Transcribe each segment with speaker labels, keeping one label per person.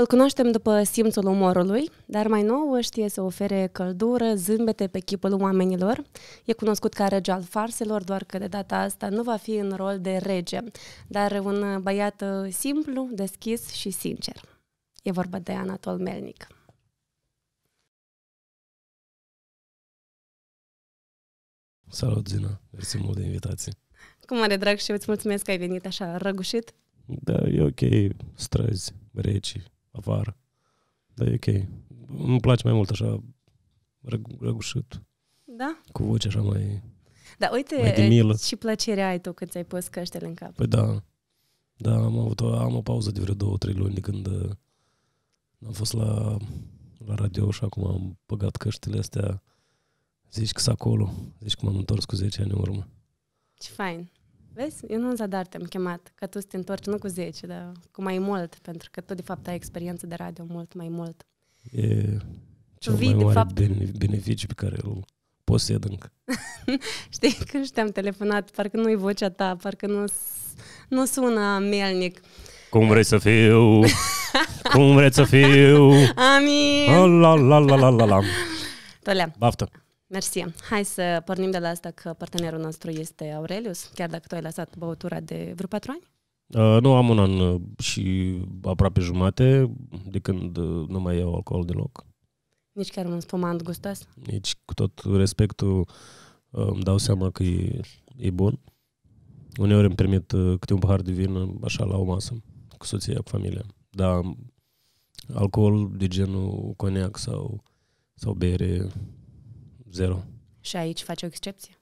Speaker 1: Îl cunoaștem după simțul umorului, dar mai nou știe să ofere căldură, zâmbete pe chipul oamenilor. E cunoscut ca rege al farselor, doar că de data asta nu va fi în rol de rege, dar un băiat uh, simplu, deschis și sincer. E vorba de Anatol Melnic.
Speaker 2: Salut, Zina! Mersi mult de invitație!
Speaker 1: Cum mare drag și eu îți mulțumesc că ai venit așa răgușit.
Speaker 2: Da, e ok, străzi, reci, afară. Dar e ok. Îmi place mai mult așa răgușit. Da? Cu voce așa mai... Da, uite mai și
Speaker 1: plăcerea ai tu când ți-ai pus căștele în cap. Păi
Speaker 2: da. Da, am avut o, am o pauză de vreo două, trei luni de când uh, am fost la, la radio și acum am băgat căștile astea. Zici că s acolo. Zici că m-am întors cu 10 ani în urmă.
Speaker 1: Ce fain. Vezi? Eu nu în zadar te-am chemat, că tu să te întorci nu cu 10, dar cu mai mult, pentru că tu de fapt ai experiență de radio mult mai mult.
Speaker 2: E cel vii, mai mare fapt... beneficiu pe care îl posed încă.
Speaker 1: Știi, când te-am telefonat, parcă nu-i vocea ta, parcă nu, nu sună melnic.
Speaker 2: Cum vrei să fiu? Cum vrei să fiu? Amin! La la la la la la!
Speaker 1: Tolea. Baftă! Mersi. Hai să pornim de la asta că partenerul nostru este Aurelius, chiar dacă tu ai lăsat băutura de vreo patru ani?
Speaker 2: Uh, nu, am un an uh, și aproape jumate de când uh, nu mai iau alcool deloc.
Speaker 1: Nici chiar un spumant gustos?
Speaker 2: Nici, cu tot respectul, uh, îmi dau seama că e, e bun. Uneori îmi permit câte un pahar de vin, așa, la o masă, cu soția, cu familia. Dar alcool de genul coniac sau, sau bere, Zero.
Speaker 1: Și aici faci o excepție?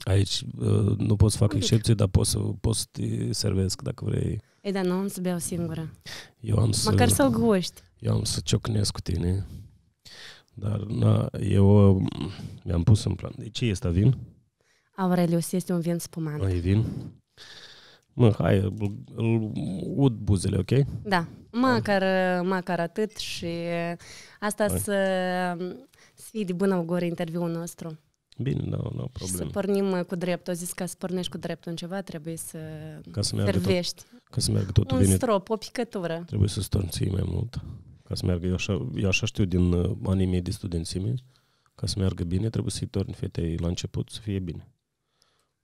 Speaker 2: Aici uh, nu pot să fac excepție, dar pot să, pot să te servesc dacă vrei.
Speaker 1: Ei, dar nu am să beau singură. Eu am să... Măcar să-l guști.
Speaker 2: Eu am să ciocnesc cu tine. Dar na, eu uh, mi-am pus în plan. De ce este vin?
Speaker 1: Aurelius este un vin spumant. Ai vin?
Speaker 2: mă, hai, îl, ud buzele, ok?
Speaker 1: Da, măcar, măcar atât și asta hai. să, să fii de bună augură interviul nostru.
Speaker 2: Bine, da, nu, nu problemă. Să
Speaker 1: pornim cu drept. O zis că să pornești cu drept în ceva, trebuie să, ca să servești. Tot, ca să meargă totul Un bine. strop, o picătură. Trebuie
Speaker 2: să stărnții mai mult. Ca să meargă, eu așa, eu așa știu din uh, anii mei de studenții mei. ca să meargă bine, trebuie să-i torni fetei la început să fie bine.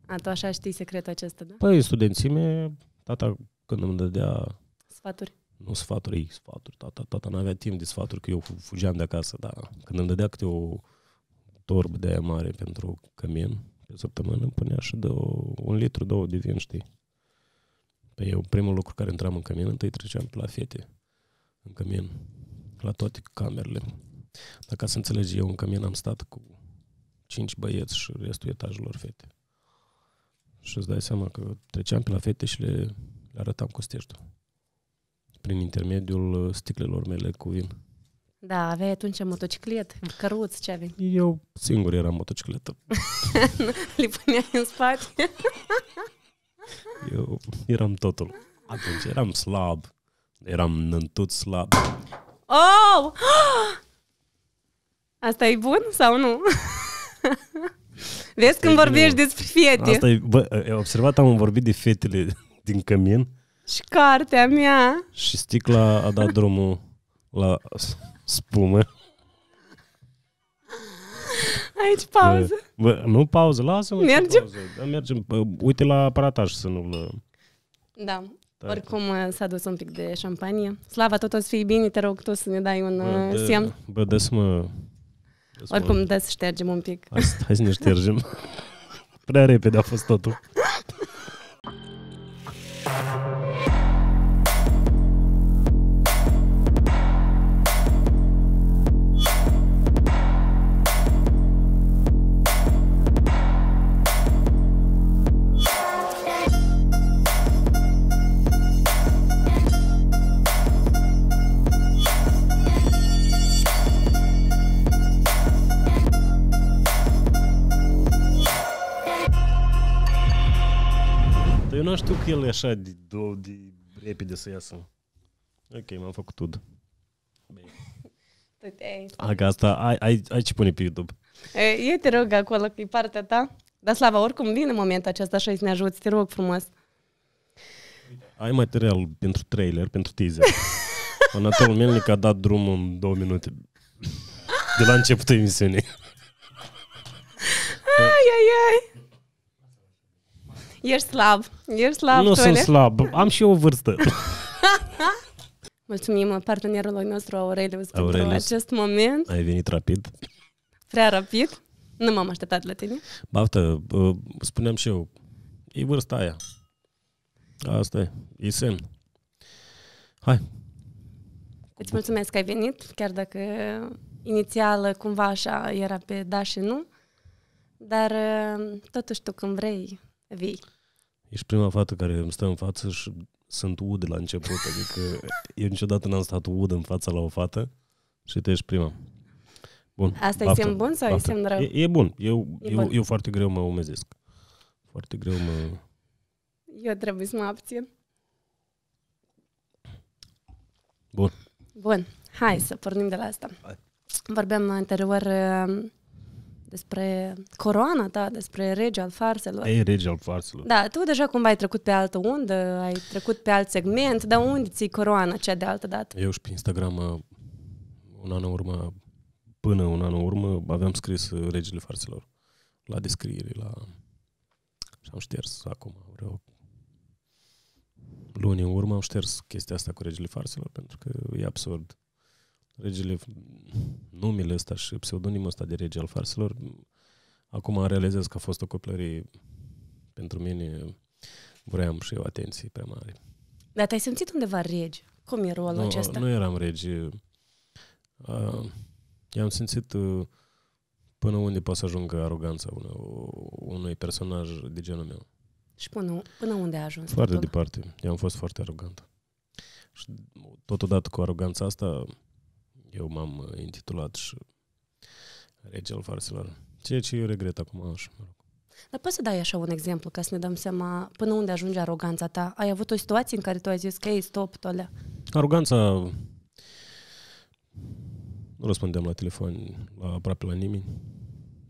Speaker 1: A, tu așa știi secretul acesta, da? Păi,
Speaker 2: studențime, tata când îmi dădea... Sfaturi. Nu sfaturi, sfaturi. Tata, tata n-avea timp de sfaturi, că eu fugeam de acasă, dar când îmi dădea câte o torbă de aia mare pentru cămin, pe săptămână îmi punea și de o, un litru, două de vin, știi? Păi eu primul lucru care intram în cămin, întâi treceam pe la fete, în cămin, la toate camerele. Dacă ca să înțelegi, eu în cămin am stat cu cinci băieți și restul etajelor fete. Și îți dai seama că treceam pe la fete și le, le arătam costeștul. Prin intermediul uh, sticlelor mele cu vin.
Speaker 1: Da, aveai atunci motocicletă, căruț, ce aveai? Eu
Speaker 2: singur eram motocicletă.
Speaker 1: le puneai în spate?
Speaker 2: Eu eram totul. Atunci eram slab, eram nântut slab.
Speaker 1: Oh! Asta e bun sau nu? Vezi când păi, vorbești despre fete. Asta e,
Speaker 2: bă, observat, am vorbit de fetele din cămin.
Speaker 1: Și cartea mea.
Speaker 2: Și sticla a dat drumul la spumă.
Speaker 1: Aici pauză.
Speaker 2: Bă, nu pauză, lasă-mă. Mergem? Pauză. Da, mergem. Uite la aparataj să nu-l... Uh,
Speaker 1: da. Da. Oricum uh, s-a dus un pic de șampanie. Slava, tot o să fii bine, te rog tu să ne dai un bă, uh, semn.
Speaker 2: Bă, dă mă
Speaker 1: oricum, da să ștergem un pic. Hai,
Speaker 2: hai să ne ștergem. Prea repede a fost totul. Nu știu că el e așa de, de, de repede să iasă. Ok, m-am făcut tot. Aga, asta, ai, ai, ai ce pune pe YouTube.
Speaker 1: E, te rog acolo, că e partea ta. Dar Slava, oricum vine momentul acesta așa să ne ajuți, te rog frumos.
Speaker 2: Ai material pentru trailer, pentru teaser. Anatol Melnic a dat drumul în două minute. De la începutul emisiunii. Ai,
Speaker 1: ai, ai. Ești slab. Ești slab, Nu sunt slab.
Speaker 2: Am și o vârstă.
Speaker 1: Mulțumim partenerului nostru Aurelius, Aurelius pentru acest moment.
Speaker 2: Ai venit rapid.
Speaker 1: Prea rapid. Nu m-am așteptat la tine.
Speaker 2: Baftă, spuneam și eu, e vârsta aia. Asta e, e semn. Hai.
Speaker 1: Îți mulțumesc că ai venit, chiar dacă inițial cumva așa era pe da și nu, dar uh, totuși tu când vrei, vii.
Speaker 2: Ești prima fată care îmi stă în față și sunt ud la început. Adică eu niciodată n-am stat ud în fața la o fată și te ești prima. Bun. Asta baftă, e semn bun sau baftă. e semn rău? E, e bun. Eu, e eu, bun. eu foarte greu mă umezesc. Foarte greu mă...
Speaker 1: Eu trebuie să mă abțin. Bun. Bun. Hai să pornim de la asta. Hai. Vorbeam anterior uh, despre coroana ta, despre rege al farselor. Ei, rege al farselor. Da, tu deja cumva ai trecut pe altă undă, ai trecut pe alt segment, dar unde ți coroana cea de altă dată?
Speaker 2: Eu și pe Instagram uh, un an în urmă, până un an în urmă, aveam scris uh, regele farselor la descriere, la... Și am șters acum, vreo luni în urmă am șters chestia asta cu regele farselor, pentru că e absurd regele, numele ăsta și pseudonimul ăsta de rege al farselor, acum realizez că a fost o copilărie pentru mine, vreau și eu atenție prea mare.
Speaker 1: Dar te-ai simțit undeva regi? Cum e rolul nu, acesta?
Speaker 2: Nu eram regi. Uh, i-am simțit uh, până unde poate să ajungă aroganța unui, unui personaj de genul meu.
Speaker 1: Și până, până unde a ajuns? Foarte
Speaker 2: departe. i am fost foarte arogant. Și totodată cu aroganța asta m-am uh, intitulat și regel farselor. Ceea ce eu regret acum și, mă rog.
Speaker 1: Dar poți să dai așa un exemplu ca să ne dăm seama până unde ajunge aroganța ta? Ai avut o situație în care tu ai zis că e stop, tole.
Speaker 2: Aroganța... Nu răspundeam la telefon la, aproape la nimeni.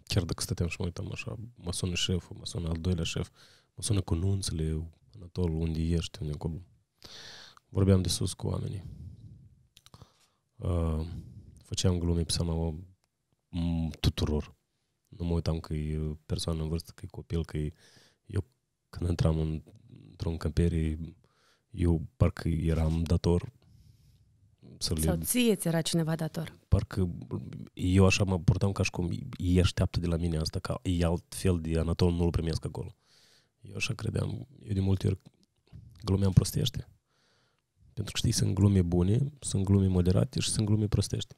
Speaker 2: Chiar dacă stăteam și mă uitam așa, mă sună șeful, mă sună al doilea șef, mă sună cu nunțele, Anatol, unde ești, unde cum. Vorbeam de sus cu oamenii. Uh, făceam glume pe seama tuturor. Nu mă uitam că e persoană în vârstă, că e copil, că e... Eu când intram în, într-un câmpere, eu parcă eram dator să le... Sau
Speaker 1: ție ți era cineva dator.
Speaker 2: Parcă eu așa mă purtam ca și cum ei așteaptă de la mine asta, ca e alt fel de anatol, nu-l primesc acolo. Eu așa credeam. Eu de multe ori glumeam prostește. Pentru că știi, sunt glume bune, sunt glume moderate și sunt glume prostești.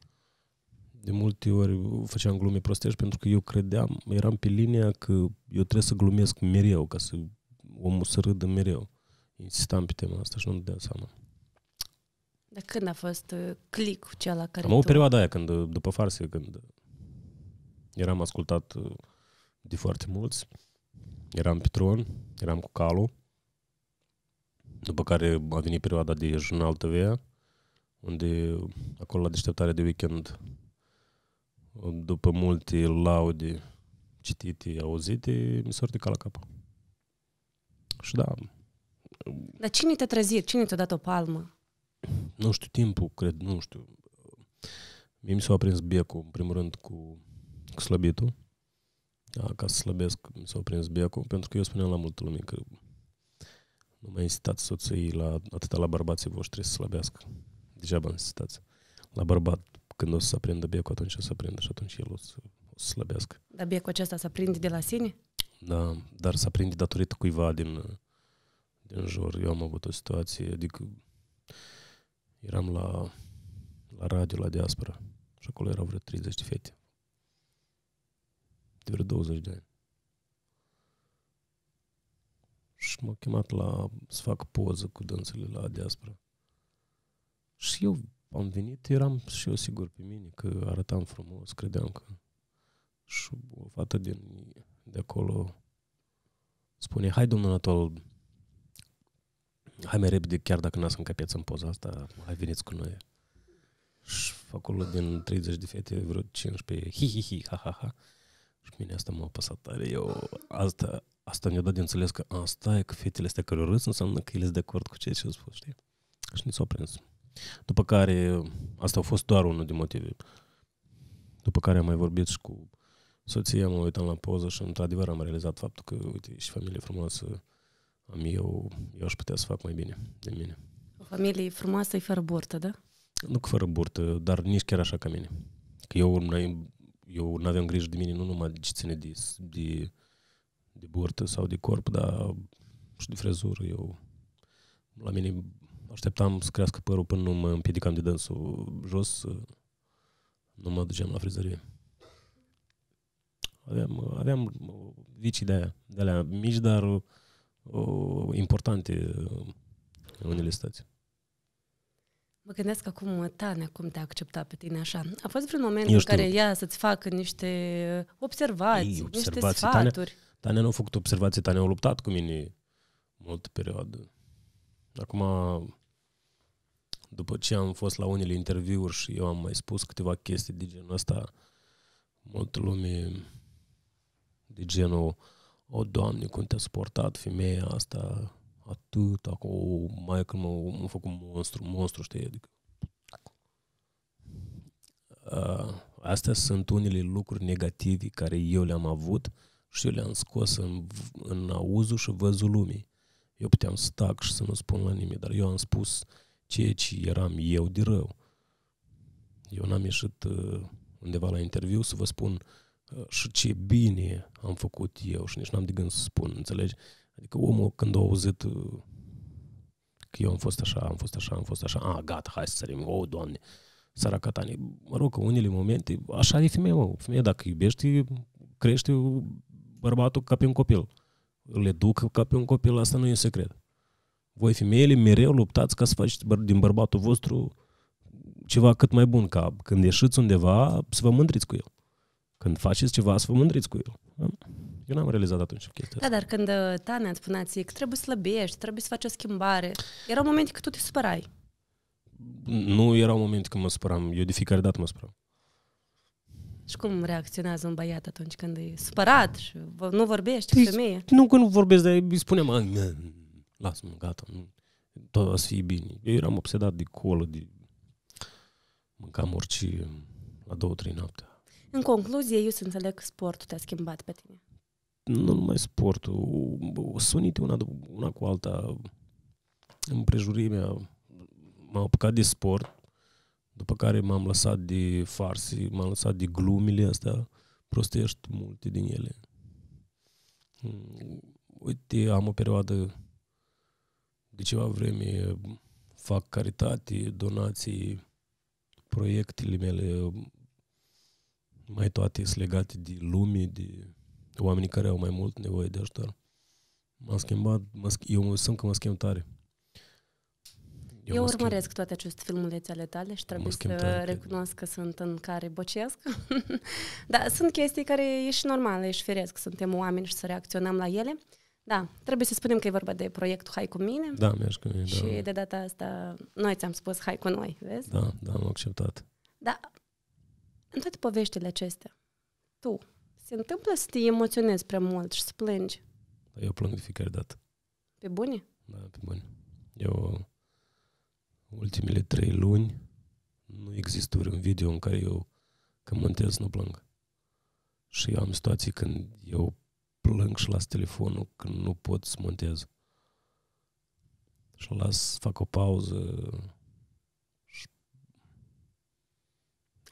Speaker 2: De multe ori făceam glume prostești pentru că eu credeam, eram pe linia că eu trebuie să glumesc mereu, ca să omul să râdă mereu. Insistam pe tema asta și nu-mi dădeam seama.
Speaker 1: Dar când a fost uh, clicul cel care Am tu... o perioadă aia,
Speaker 2: când, după farse, când eram ascultat uh, de foarte mulți, eram pe tron, eram cu calul, după care a venit perioada de jurnal TV, unde acolo la deșteptare de weekend, după multe laude citite, auzite, mi s-a ridicat la cap. Și da.
Speaker 1: Dar cine te-a trezit? Cine te-a dat o palmă?
Speaker 2: Nu știu, timpul, cred, nu știu. Mie mi s-a aprins becul, în primul rând, cu, cu slăbitul. Da, ca să slăbesc, mi s-a aprins becul, pentru că eu spuneam la multă lume că nu mai insistați soții la, atâta la bărbații voștri să slăbească. vă insistați. La bărbat, când o să se aprindă becul, atunci o să aprindă și atunci el o să, o să slăbească.
Speaker 1: Dar becul acesta se aprinde de la sine?
Speaker 2: Da, dar se aprinde datorită cuiva din, din jur. Eu am avut o situație, adică eram la, la radio, la diaspora și acolo erau vreo 30 de fete. De vreo 20 de ani. și m-a chemat la să fac poză cu dânsele la deasupra. Și eu am venit, eram și eu sigur pe mine că arătam frumos, credeam că... Și o fată din, de acolo spune, hai domnul Anatol, hai mai repede, chiar dacă n-ați încăpeți în poza asta, hai veniți cu noi. Și acolo din 30 de fete, vreo 15, hi, hi, hi, ha, ha, ha. Și mine asta m-a apăsat tare. Eu, asta, asta mi-a dat de înțeles că asta e că fetele astea care râs înseamnă că ele sunt de acord cu ceea ce au spus, știi? Și ne s-au prins. După care, asta a fost doar unul din motive. După care am mai vorbit și cu soția, mă uitam la poză și într-adevăr am realizat faptul că, uite, și familie frumoasă am eu, eu aș putea să fac mai bine de mine.
Speaker 1: O familie frumoasă e fără burtă, da?
Speaker 2: Nu că fără burtă, dar nici chiar așa ca mine. Că eu eu nu aveam grijă de mine nu numai de ce ține de, de, de burtă sau de corp, dar și de frezură. Eu, la mine așteptam să crească părul până nu mă împiedicam de dânsul jos, nu mă duceam la frizărie. Aveam, aveam vicii de aia, de alea mici, dar o, uh, importante uh, în unele stații.
Speaker 1: Mă gândesc acum, Tane, cum te-a acceptat pe tine așa. A fost vreun moment în care ea să-ți facă niște observații, Ei, observații niște sfaturi?
Speaker 2: Tane, nu a făcut observații, Tane a luptat cu mine multă perioadă. Acum, după ce am fost la unele interviuri și eu am mai spus câteva chestii de genul ăsta, multă lume de genul, o, Doamne, cum te-a suportat femeia asta, atât acolo, mai când m-a, m-a făcut monstru, monstru, știi, adică... Uh, astea sunt unele lucruri negative care eu le-am avut și eu le-am scos în, în auzul și văzul lumii. Eu puteam să tac și să nu spun la nimeni, dar eu am spus ceea ce eram eu de rău. Eu n-am ieșit uh, undeva la interviu să vă spun uh, și ce bine am făcut eu și nici n-am de gând să spun, înțelegi? Adică omul când a auzit uh, că eu am fost așa, am fost așa, am fost așa, a, ah, gata, hai să sărim, o, oh, doamne, săraca ta. Mă rog, că unele momente, așa e femeia, mă. Femeia, dacă iubești, crește bărbatul ca pe un copil. Le duc ca pe un copil, asta nu e secret. Voi, femeile, mereu luptați ca să faceți din bărbatul vostru ceva cât mai bun, ca când ieșiți undeva să vă mândriți cu el. Când faceți ceva să vă mândriți cu el. Da? Eu n-am realizat atunci chestia Da,
Speaker 1: dar când uh, Tania îți spunea ție că trebuie să slăbești, trebuie să faci o schimbare, erau momente când tu te supărai.
Speaker 2: Nu erau momente când mă supăram. Eu de fiecare dată mă supăram.
Speaker 1: Și cum reacționează un băiat atunci când e supărat și nu vorbești cu păi, femeie?
Speaker 2: Nu că nu vorbesc, dar îi spuneam, lasă-mă, gata, tot o să fie bine. Eu eram obsedat de colo, de mâncam orice la două, trei noapte.
Speaker 1: În concluzie, eu să înțeleg că sportul te-a schimbat pe tine
Speaker 2: nu numai sportul, sunite una, una cu alta, împrejurimea, m-am apucat de sport, după care m-am lăsat de farsi, m-am lăsat de glumile astea, prostești multe din ele. Uite, am o perioadă de ceva vreme fac caritate, donații, proiectele mele, mai toate sunt legate de lume, de oamenii care au mai mult nevoie de ajutor. M-a schimbat, mă, eu simt că mă schimb tare.
Speaker 1: Eu, eu urmăresc schimb. toate aceste filmulețe ale tale și trebuie să recunosc că sunt în care bocesc. Dar sunt chestii care e și normal, e și firesc, suntem oameni și să reacționăm la ele. Da, trebuie să spunem că e vorba de proiectul Hai cu mine. Da, mergi cu mine, Și da. de data asta noi ți-am spus Hai cu noi, vezi? Da, da, am acceptat. Da, în toate poveștile acestea, tu, se întâmplă să te emoționezi prea mult și să plângi?
Speaker 2: Păi eu plâng de fiecare dată. Pe bune? Da, pe bune. Eu ultimele trei luni nu există un video în care eu când montez nu plâng. Și eu am situații când eu plâng și las telefonul când nu pot să montez. Și las, fac o pauză.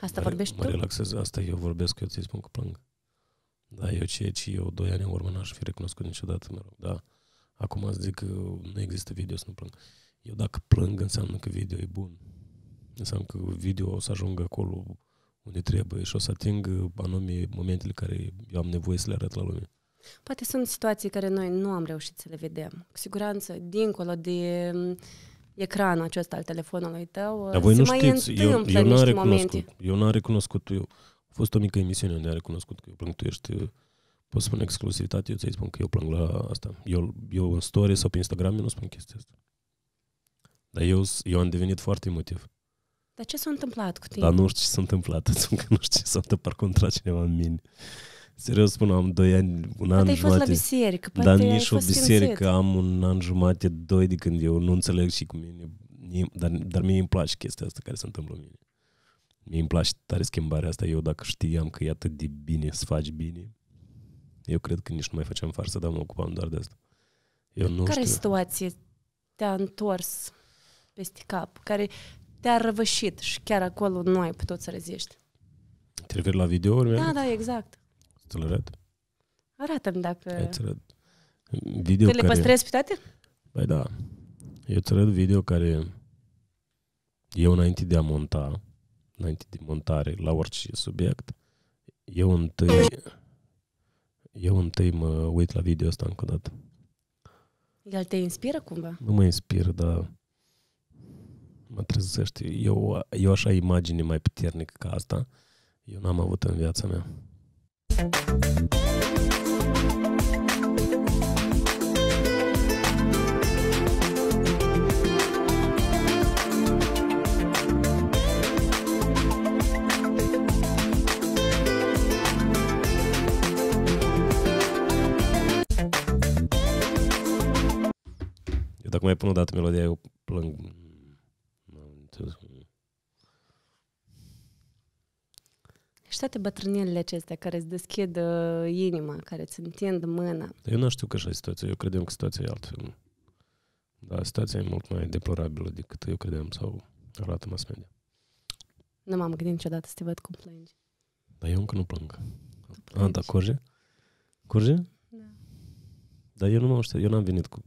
Speaker 1: Asta vorbești mă tu? relaxez,
Speaker 2: asta eu vorbesc, eu ți spun că plâng. Da, eu ceea ce eu doi ani în urmă n-aș fi recunoscut niciodată, mă rog, da. Acum zic că uh, nu există video să nu plâng. Eu dacă plâng, înseamnă că video e bun. Înseamnă că video o să ajungă acolo unde trebuie și o să ating uh, anume momentele care eu am nevoie să le arăt la lume.
Speaker 1: Poate sunt situații care noi nu am reușit să le vedem. Cu siguranță, dincolo de um, ecranul acesta al telefonului tău, Dar voi se nu mai știți, eu, eu n-am recunoscut, momente.
Speaker 2: eu n-am recunoscut, eu fost o mică emisiune unde a recunoscut că eu plâng, tu ești, pot spune exclusivitate, eu ți spun că eu plâng la asta. Eu, eu în story sau pe Instagram, eu nu spun chestia asta. Dar eu, eu am devenit foarte emotiv.
Speaker 1: Dar ce s-a întâmplat cu tine? Dar nu știu
Speaker 2: ce s-a întâmplat, pentru că nu știu ce s-a întâmplat, parcă intra cineva în mine. Serios spun, am doi ani, un an poate jumate. Fost la biserică, poate dar nici o biserică, simțit. am un an jumate, doi de când eu nu înțeleg și cu mine. Dar, dar mie îmi place chestia asta care se întâmplă în mine mi îmi place tare schimbarea asta. Eu dacă știam că e atât de bine să faci bine, eu cred că nici nu mai făceam farsă, dar mă ocupam doar de asta. Eu nu Care știu.
Speaker 1: situație te-a întors peste cap? Care te-a răvășit și chiar acolo nu ai putut să reziști?
Speaker 2: Te referi la videouri? Da, da, exact. Să-ți arăt?
Speaker 1: Arată-mi dacă... Hai, arăt.
Speaker 2: Video Te care... le păstrezi pe toate? Băi da. Eu îți arăt video care eu înainte de a monta, înainte de montare la orice subiect, eu întâi, eu întâi mă uit la video ăsta încă o dată.
Speaker 1: El te inspiră cumva?
Speaker 2: Nu mă inspiră, dar mă trezește. Eu, eu așa imagine mai puternică ca asta, eu n-am avut în viața mea. Eu dacă mai pun o dată melodia, eu plâng. Mm.
Speaker 1: Și toate bătrânelile acestea care îți deschid uh, inima, care îți întind mâna.
Speaker 2: Eu nu știu că așa e situația. Eu credeam că situația e altfel. Dar situația e mult mai deplorabilă decât eu credeam sau arată mass media.
Speaker 1: Nu m-am gândit niciodată să te văd cum plângi.
Speaker 2: Dar eu încă nu plâng. Anta, da, curge. Curge? Da. Dar eu nu m-am știut. Eu n-am venit cu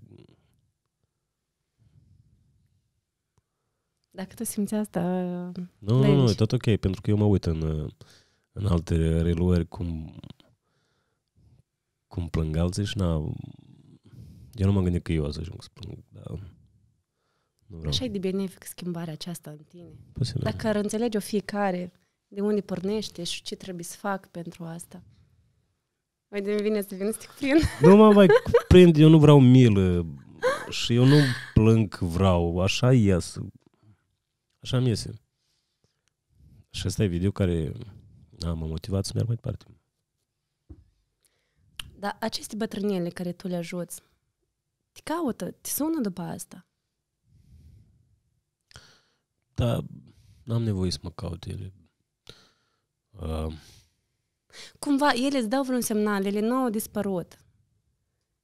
Speaker 1: Dacă tu simți asta... Nu, nu, nu, e tot
Speaker 2: ok, pentru că eu mă uit în, în alte reluări cum, cum plâng alții și na... Eu nu m-am gândit că eu o să ajung să plâng, dar... Nu vreau. Așa e
Speaker 1: de benefic schimbarea aceasta în tine. Posibil. Păi Dacă ar înțelege o fiecare de unde pornește și ce trebuie să fac pentru asta. Mai de vine să vin să te cuprind.
Speaker 2: Nu mă mai cuprind, eu nu vreau milă și eu nu plâng că vreau, așa ies. Așa mi iese. Și ăsta e video care a, m-a motivat să merg mai departe.
Speaker 1: Dar aceste bătrânele care tu le ajuți, te caută, te sună după asta.
Speaker 2: Da, n-am nevoie să mă caut ele. Uh.
Speaker 1: Cumva ele îți dau vreun semnal, ele nu au dispărut.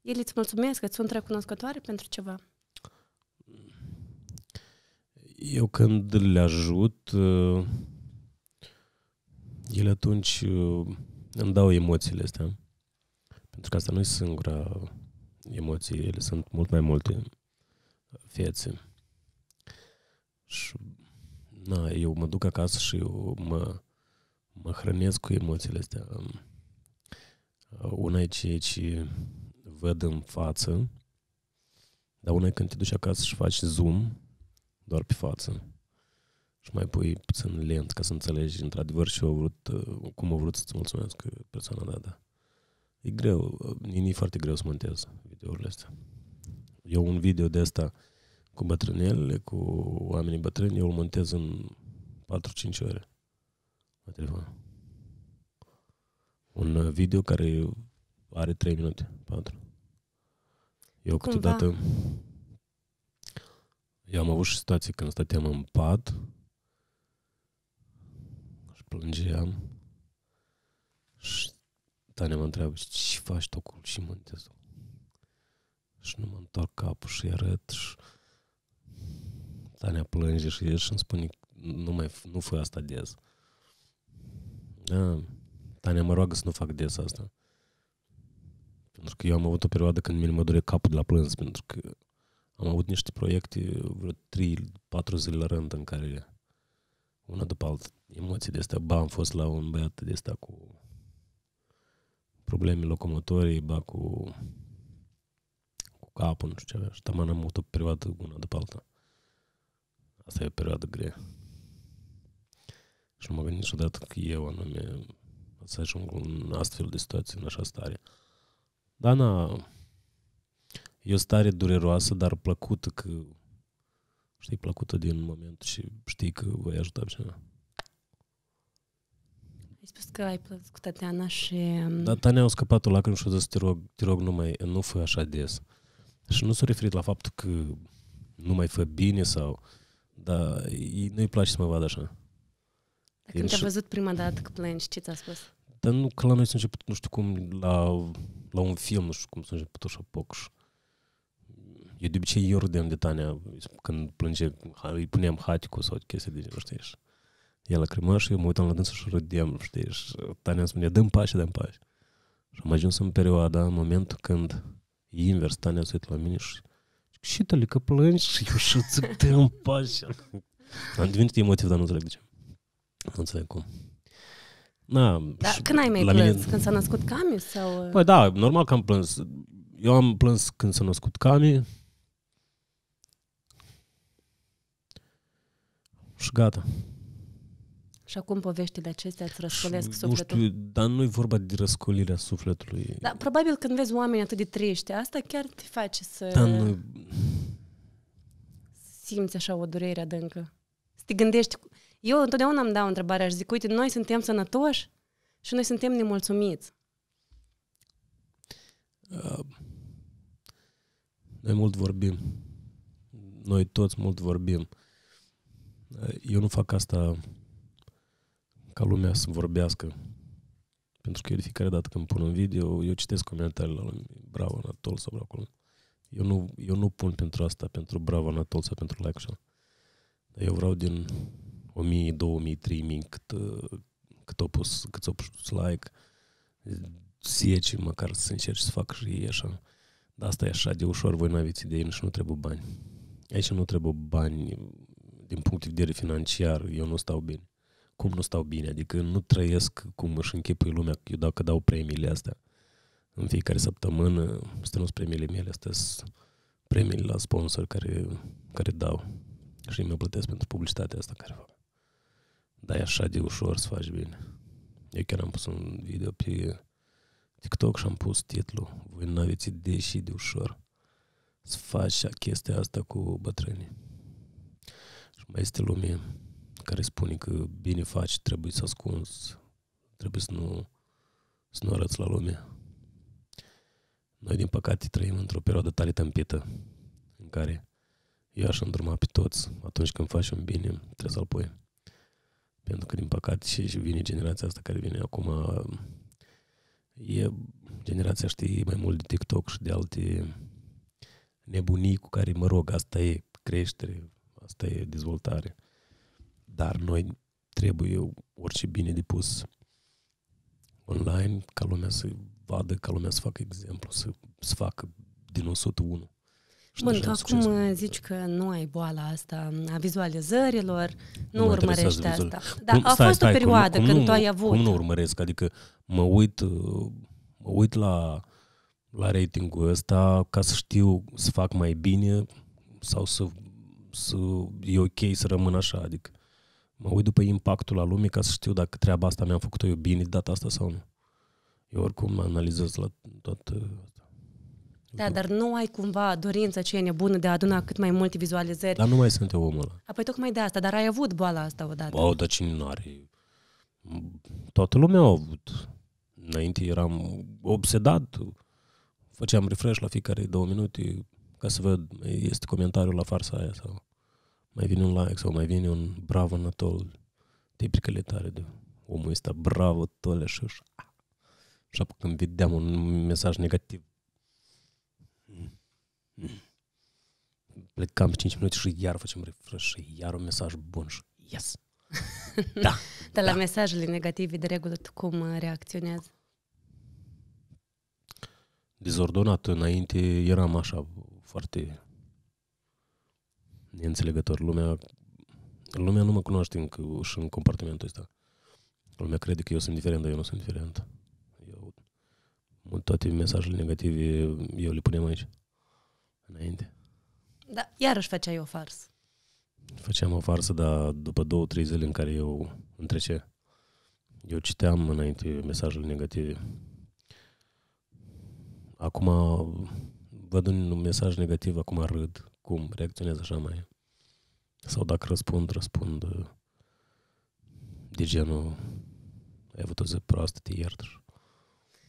Speaker 1: Ele îți mulțumesc că sunt recunoscătoare pentru ceva.
Speaker 2: Eu când le ajut, uh, ele atunci uh, îmi dau emoțiile astea. Pentru că asta nu e singura emoție, ele sunt mult mai multe fețe. Și na, eu mă duc acasă și eu mă, mă hrănesc cu emoțiile astea. Um, una e ceea ce văd în față, dar una e când te duci acasă și faci zoom doar pe față și mai pui puțin lent ca să înțelegi într-adevăr și vrut, uh, cum au vrut să-ți mulțumesc persoana da, da. E greu, e, uh, e foarte greu să montez videourile astea. Eu un video de asta cu bătrânelele, cu oamenii bătrâni, eu îl montez în 4-5 ore la telefon. Un uh, video care are 3 minute, 4. Eu câteodată... Cumva eu am avut și situații când stăteam în pat și plângeam și Tania mă întreabă ce faci tu cu și mă Și nu mă întorc capul și arăt și Tania plânge și el și îmi spune nu mai nu fă asta des. Da, Tania mă roagă să nu fac des asta. Pentru că eu am avut o perioadă când mi mă dure capul de la plâns, pentru că am avut niște proiecte vreo 3-4 zile la rând în care una după alta emoții de astea. Ba, am fost la un băiat de asta cu probleme locomotorii, ba cu, cu capul, nu știu ce. Și am avut o perioadă una după alta. Asta e o perioadă grea. Și nu m-am gândit niciodată că eu anume să ajung în astfel de situație, în așa stare. Dar na, E o stare dureroasă, dar plăcută că știi, plăcută din moment și știi că voi ajuta pe cineva.
Speaker 1: Ai spus că ai plăcut cu Tatiana și... Um, da,
Speaker 2: Tatiana a scăpat o lacrimă și a zis, te rog, te rog, nu, mai, nu fă așa des. Și nu s-a referit la faptul că nu mai fă bine sau... Dar nu-i place să mă vadă așa. Dar când te-a văzut
Speaker 1: prima dată că plângi, ce ți-a spus?
Speaker 2: Dar nu, că la noi s-a început, nu știu cum, la, la un film, nu știu cum s-a început așa poc și... Eu de obicei eu râdeam de Tania când plânge, îi puneam haticul sau chestii de genul, știi? El lacrima și eu mă uitam la dânsul și râdeam, știi? Și Tania îmi spunea, dăm dă dăm pace”. Și am ajuns în perioada, în momentul când invers, Tania se uită la mine și și tăi că plângi și eu și zic, dăm pace”. Am devenit emotiv, dar nu înțeleg de ce. Nu înțeleg cum. Na, da, când ai mai plâns? Mine... Când s-a născut
Speaker 1: Cami? Sau... Păi
Speaker 2: da, normal că am plâns. Eu am plâns când s-a născut Cami, și gata.
Speaker 1: Și acum poveștile acestea îți răscolesc și, sufletul. Nu știu,
Speaker 2: dar nu e vorba de răscolirea sufletului.
Speaker 1: Da, probabil când vezi oameni atât de triști, asta chiar te face să... Da, nu... Simți așa o durere adâncă. Să te gândești... Eu întotdeauna îmi dau întrebarea și zic, uite, noi suntem sănătoși și noi suntem nemulțumiți.
Speaker 2: Uh, noi mult vorbim. Noi toți mult vorbim. Uh, eu nu fac asta ca lumea să vorbească. Pentru că eu de fiecare dată când pun un video, eu citesc comentariile la lume. Bravo, Anatol, sau bravo, acolo. Eu nu, eu nu pun pentru asta, pentru bravo, Anatol, sau pentru like așa. Dar eu vreau din 1000, 2000, 3000, cât, cât au pus, cât au pus like, 10 măcar să încerci să fac și ei așa. Dar asta e așa de ușor, voi nu aveți idei nu trebuie bani. Aici nu trebuie bani din punct de vedere financiar, eu nu stau bine. Cum nu stau bine? Adică nu trăiesc cum își închipui lumea eu dacă dau premiile astea. În fiecare săptămână, astea nu premiile mele, astea sunt premiile la sponsor care, care dau. Și îmi plătesc pentru publicitatea asta care fac. Dar e așa de ușor să faci bine. Eu chiar am pus un video pe TikTok și am pus titlul Voi nu aveți și de ușor să faci chestia asta cu bătrânii. Mai este lume care spune că bine faci, trebuie să ascunzi, trebuie să nu, să nu arăți la lume. Noi, din păcate, trăim într-o perioadă tare tâmpită, în care eu aș îndruma pe toți, atunci când faci un bine, trebuie să-l pui. Pentru că, din păcate, și vine generația asta care vine acum, e generația știi, mai mult de TikTok și de alte nebunii cu care, mă rog, asta e creștere, Asta e dezvoltare. Dar noi trebuie orice bine pus online ca lumea să vadă, ca lumea să facă exemplu, să, să facă din 101.
Speaker 1: Bun, tu acum uh, zici că nu ai boala asta a vizualizărilor, nu, nu urmărești asta. Dar a stai, fost stai, o perioadă cum, când nu, tu ai avut. Cum nu
Speaker 2: urmăresc? Adică mă uit, uh, mă uit la, la ratingul ăsta ca să știu să fac mai bine sau să să e ok să rămân așa, adică mă uit după impactul la lume ca să știu dacă treaba asta mi-am făcut-o eu bine data asta sau nu. Eu oricum analizez la tot uh,
Speaker 1: da, dar nu ai cumva dorința e nebună de a aduna cât mai multe vizualizări. Dar nu mai
Speaker 2: sunt eu omul ăla.
Speaker 1: Apoi tocmai de asta, dar ai avut boala asta odată. Bă,
Speaker 2: dar cine nu are? Toată lumea a avut. Înainte eram obsedat, făceam refresh la fiecare două minute, ca să văd, este comentariul la farsa aia sau mai vine un like sau mai vine un bravo Anatol. Tipicele tare de omul ăsta, bravo Tole și și apoi când vedeam un mesaj negativ plecam 5 minute și iar facem refresh și iar un mesaj bun și
Speaker 1: yes! da. Dar da. la mesajele negative, de regulă, tu cum uh, reacționezi?
Speaker 2: Dezordonat. Înainte eram așa, foarte neînțelegător. Lumea, lumea nu mă cunoaște încă și în compartimentul ăsta. Lumea crede că eu sunt diferent, dar eu nu sunt diferent. Eu, toate mesajele negative eu le punem aici, înainte.
Speaker 1: Da, iarăși făceai o farsă.
Speaker 2: Făceam o farsă, dar după două, trei zile în care eu întrece, eu citeam înainte mesajele negative. Acum văd un mesaj negativ, acum râd, cum reacționez așa mai. Sau dacă răspund, răspund uh, de genul ai avut o zi proastă, te iert.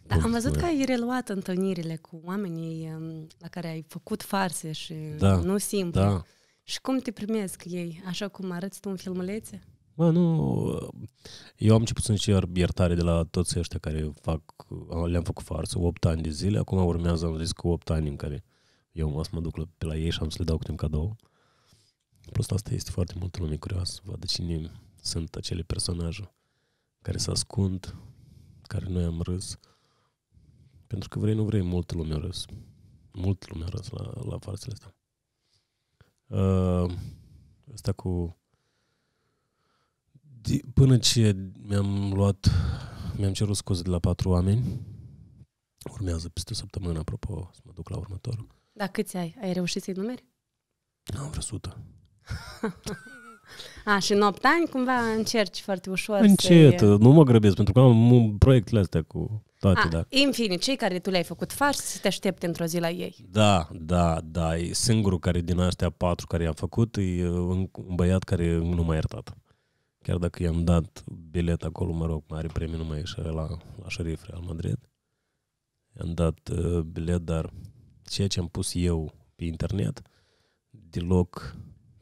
Speaker 2: Da, am văzut că ai
Speaker 1: reluat întâlnirile cu oamenii um, la care ai făcut farse și da, nu simplu. Da. Și cum te primesc ei? Așa cum arăți tu în filmulețe?
Speaker 2: Mă, nu... Eu am început să cer iertare de la toți ăștia care fac, le-am făcut farță 8 ani de zile, acum urmează, am zis cu 8 ani în care eu mă să mă duc la, pe la ei și am să le dau câte un cadou. Plus asta este foarte mult lume curioasă, vadă cine sunt acele personaje care se ascund, care noi am râs. Pentru că vrei, nu vrei, multă lume a râs. Multă lume a râs la, la farțele astea. Uh, ă, asta cu până ce mi-am luat, mi-am cerut scuze de la patru oameni, urmează peste o săptămână, apropo, să mă duc la următorul.
Speaker 1: Da, câți ai? Ai reușit să-i numeri? Am vreo sută. A, și în 8 ani cumva încerci foarte ușor Încet, să...
Speaker 2: nu mă grăbesc, pentru că am proiectele astea cu toate. A, da.
Speaker 1: Infinit, cei care tu le-ai făcut faci să te aștepte într-o zi la ei.
Speaker 2: Da, da, da, e singurul care din astea patru care i-am făcut e uh, un băiat care nu m-a iertat chiar dacă i-am dat bilet acolo, mă rog, mare premiu numai ieșire la, la Șerif Real Madrid, i-am dat uh, bilet, dar ceea ce am pus eu pe internet, deloc,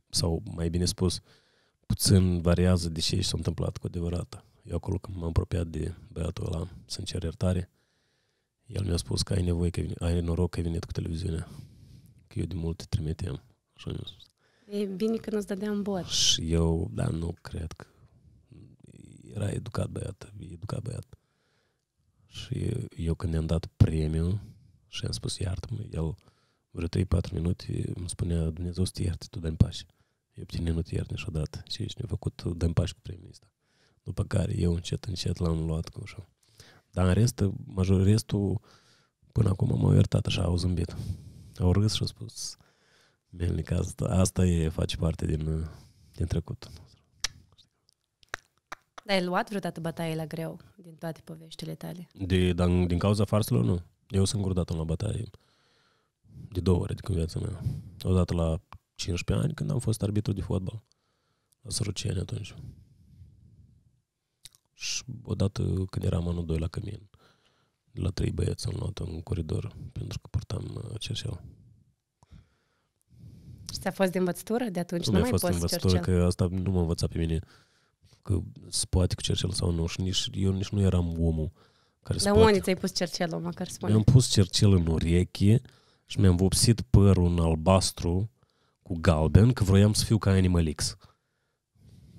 Speaker 2: sau mai bine spus, puțin variază de ce s-a întâmplat cu adevărat. Eu acolo când m-am apropiat de băiatul ăla, încerc iertare, el mi-a spus că ai nevoie, că ai noroc că ai venit cu televiziunea. Că eu de mult te trimiteam. Așa mi-a spus.
Speaker 1: E bine că nu-ți dădeam bot. Și
Speaker 2: eu, da, nu cred că era educat băiat, educat băiat. Și eu când i-am dat premiu și am spus iartă-mă, el vreo 3-4 minute îmi spunea Dumnezeu să te ierte, tu dă-mi pași. Eu pe nu te iert niciodată. Și aici ne-a făcut dăm pași cu premiul ăsta. După care eu încet, încet l-am luat cu așa. Dar în rest, major, restul până acum m-au iertat așa, au zâmbit. Au râs și au spus, Melnic, asta, asta e, face parte din, din trecut.
Speaker 1: Dar ai luat vreodată bataie la greu din toate poveștile tale?
Speaker 2: De, din, din cauza farselor, nu. Eu sunt dată la bataie. De două ori, adică în viața mea. Odată la 15 ani, când am fost arbitru de fotbal. La Săruceni atunci. Și odată când eram anul 2 la cămin, la trei băieți am luat în coridor, pentru că purtam uh, cerșeau.
Speaker 1: Și ți-a fost de învățătură de atunci? Nu, nu mai fost învățătură, că
Speaker 2: asta nu m-a învățat pe mine că se poate cu cercel sau nu și nici, eu nici nu eram omul care se Dar unde ți-ai pus cercelul, măcar spune? Mi-am pus cercel în ureche și mi-am vopsit părul în albastru cu galben că vroiam să fiu ca Animal X.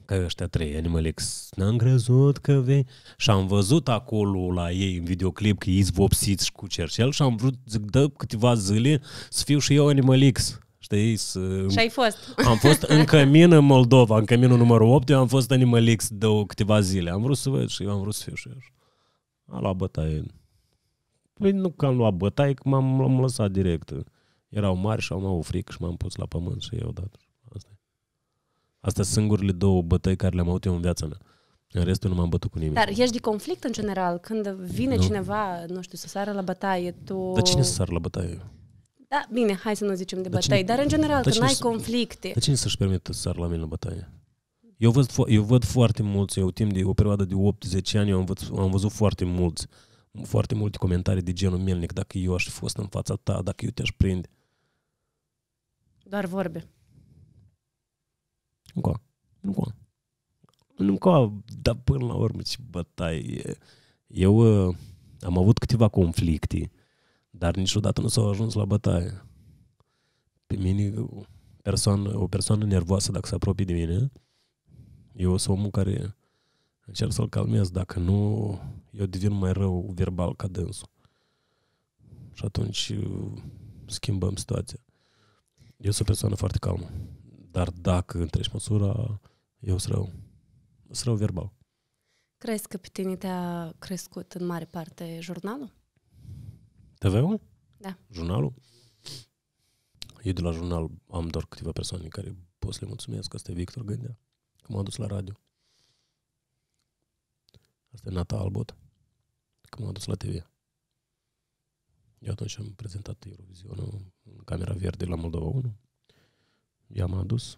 Speaker 2: Ca ăștia trei, Animal X. N-am crezut că vei... Și am văzut acolo la ei în videoclip că ei vopsiți și cu cercel și am vrut, zic, dă câteva zile să fiu și eu Animal X știi? Să... Uh, și ai fost. Am fost în cămin în Moldova, în căminul numărul 8, eu am fost în X de câteva zile. Am vrut să văd și eu am vrut să fiu și eu. A luat bătaie. Păi nu că am luat bătaie, că m-am, am lăsat direct. Erau mari și au avut frică și m-am pus la pământ și eu dat. Asta Astea sunt singurile două bătăi care le-am avut eu în viața mea. În restul nu m-am bătut cu nimic. Dar ești de
Speaker 1: conflict în general? Când vine nu. cineva, nu știu, să sară la bătaie, tu... Dar cine să sară la bătaie? Da, bine, hai să nu zicem de, de bătăi, cine, dar în general, de că n-ai conflicte. De cine
Speaker 2: să-și permită să sar la mine la bătaie? Eu văd, eu văd foarte mulți, eu timp de o perioadă de 8-10 ani, eu am, văz, am văzut foarte mulți, foarte multe comentarii de genul Melnic, dacă eu aș fi fost în fața ta, dacă eu te-aș prinde.
Speaker 1: Doar vorbe.
Speaker 2: Încă, încă. Încă, dar până la urmă ce bătaie. Eu uh, am avut câteva conflicte dar niciodată nu s-au ajuns la bătaie. Pe mine, o persoană, o persoană nervoasă, dacă se apropie de mine, eu sunt omul care încerc să-l calmez. Dacă nu, eu devin mai rău verbal ca dânsul. Și atunci uh, schimbăm situația. Eu sunt o persoană foarte calmă. Dar dacă întrești măsura, eu sunt rău. Sunt rău verbal.
Speaker 1: Crezi că pe tine te-a crescut în mare parte jurnalul? TV-ul? Da.
Speaker 2: Jurnalul? Eu de la jurnal am doar câteva persoane care pot să le mulțumesc. Asta e Victor Gândea, că m-a dus la radio. Asta e Nata Albot, că m-a dus la TV. Eu atunci am prezentat Eurovisionul în camera verde la Moldova 1. Ea m-a adus,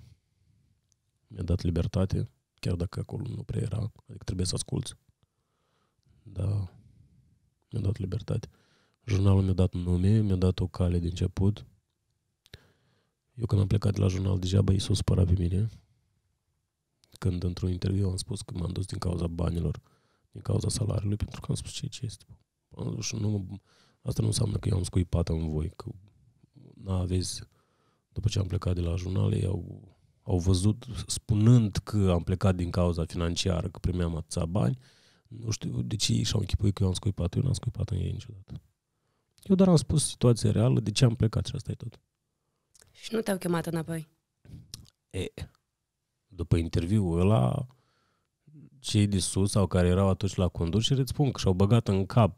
Speaker 2: mi-a dat libertate, chiar dacă acolo nu prea era, adică trebuie să asculți. Da, mi-a dat libertate. Jurnalul mi-a dat nume, mi-a dat o cale de început. Eu când am plecat de la jurnal, deja băi s-o supăra pe mine. Când într-un interviu am spus că m-am dus din cauza banilor, din cauza salariului, pentru că am spus ce, ce este. nu asta nu înseamnă că eu am scuipat în voi, că nu aveți, după ce am plecat de la jurnal, ei au, au văzut, spunând că am plecat din cauza financiară, că primeam atâția bani, nu știu de ce și-au închipuit că eu am scuipat, eu n-am scuipat în ei niciodată. Eu doar am spus situația reală, de ce am plecat și asta e tot.
Speaker 1: Și nu te-au chemat înapoi? E,
Speaker 2: după interviul ăla, cei de sus sau care erau atunci la conducere, îți spun că și-au băgat în cap.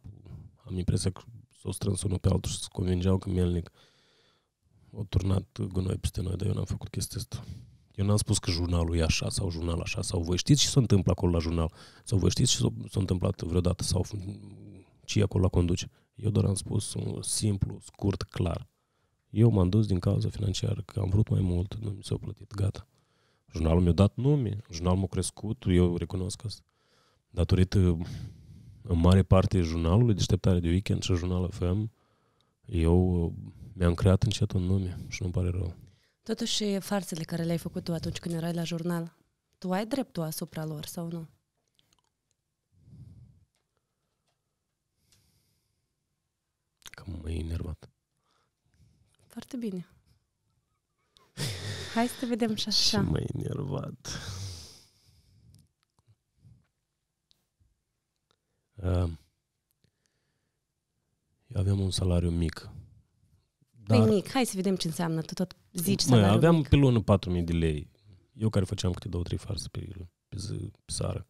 Speaker 2: Am impresia că s-au strâns unul pe altul și se convingeau că Mielnic o turnat gunoi peste noi, dar eu n-am făcut chestia asta. Eu n-am spus că jurnalul e așa sau jurnal așa sau voi știți ce se întâmplă acolo la jurnal sau voi știți ce s-a, s-a întâmplat vreodată sau ce e acolo la conduce. Eu doar am spus un simplu, scurt, clar. Eu m-am dus din cauza financiară, că am vrut mai mult, nu mi s a plătit, gata. Jurnalul mi-a dat nume, jurnalul m-a crescut, eu recunosc asta. Datorită, în mare parte, jurnalului Deșteptare de Weekend și Jurnal FM, eu uh, mi-am creat încet un nume și nu-mi pare rău.
Speaker 1: Totuși, farțele care le-ai făcut tu atunci când erai la jurnal, tu ai dreptul asupra lor sau nu?
Speaker 2: acum e enervat.
Speaker 1: Foarte bine. Hai să te vedem și așa. Și ai enervat.
Speaker 2: Eu aveam un salariu mic. Păi dar... Păi mic,
Speaker 1: hai să vedem ce înseamnă. Tu tot zici mă, salariu aveam
Speaker 2: mic. pe lună 4.000 de lei. Eu care făceam câte două, trei farse pe, pe, zi, pe seară.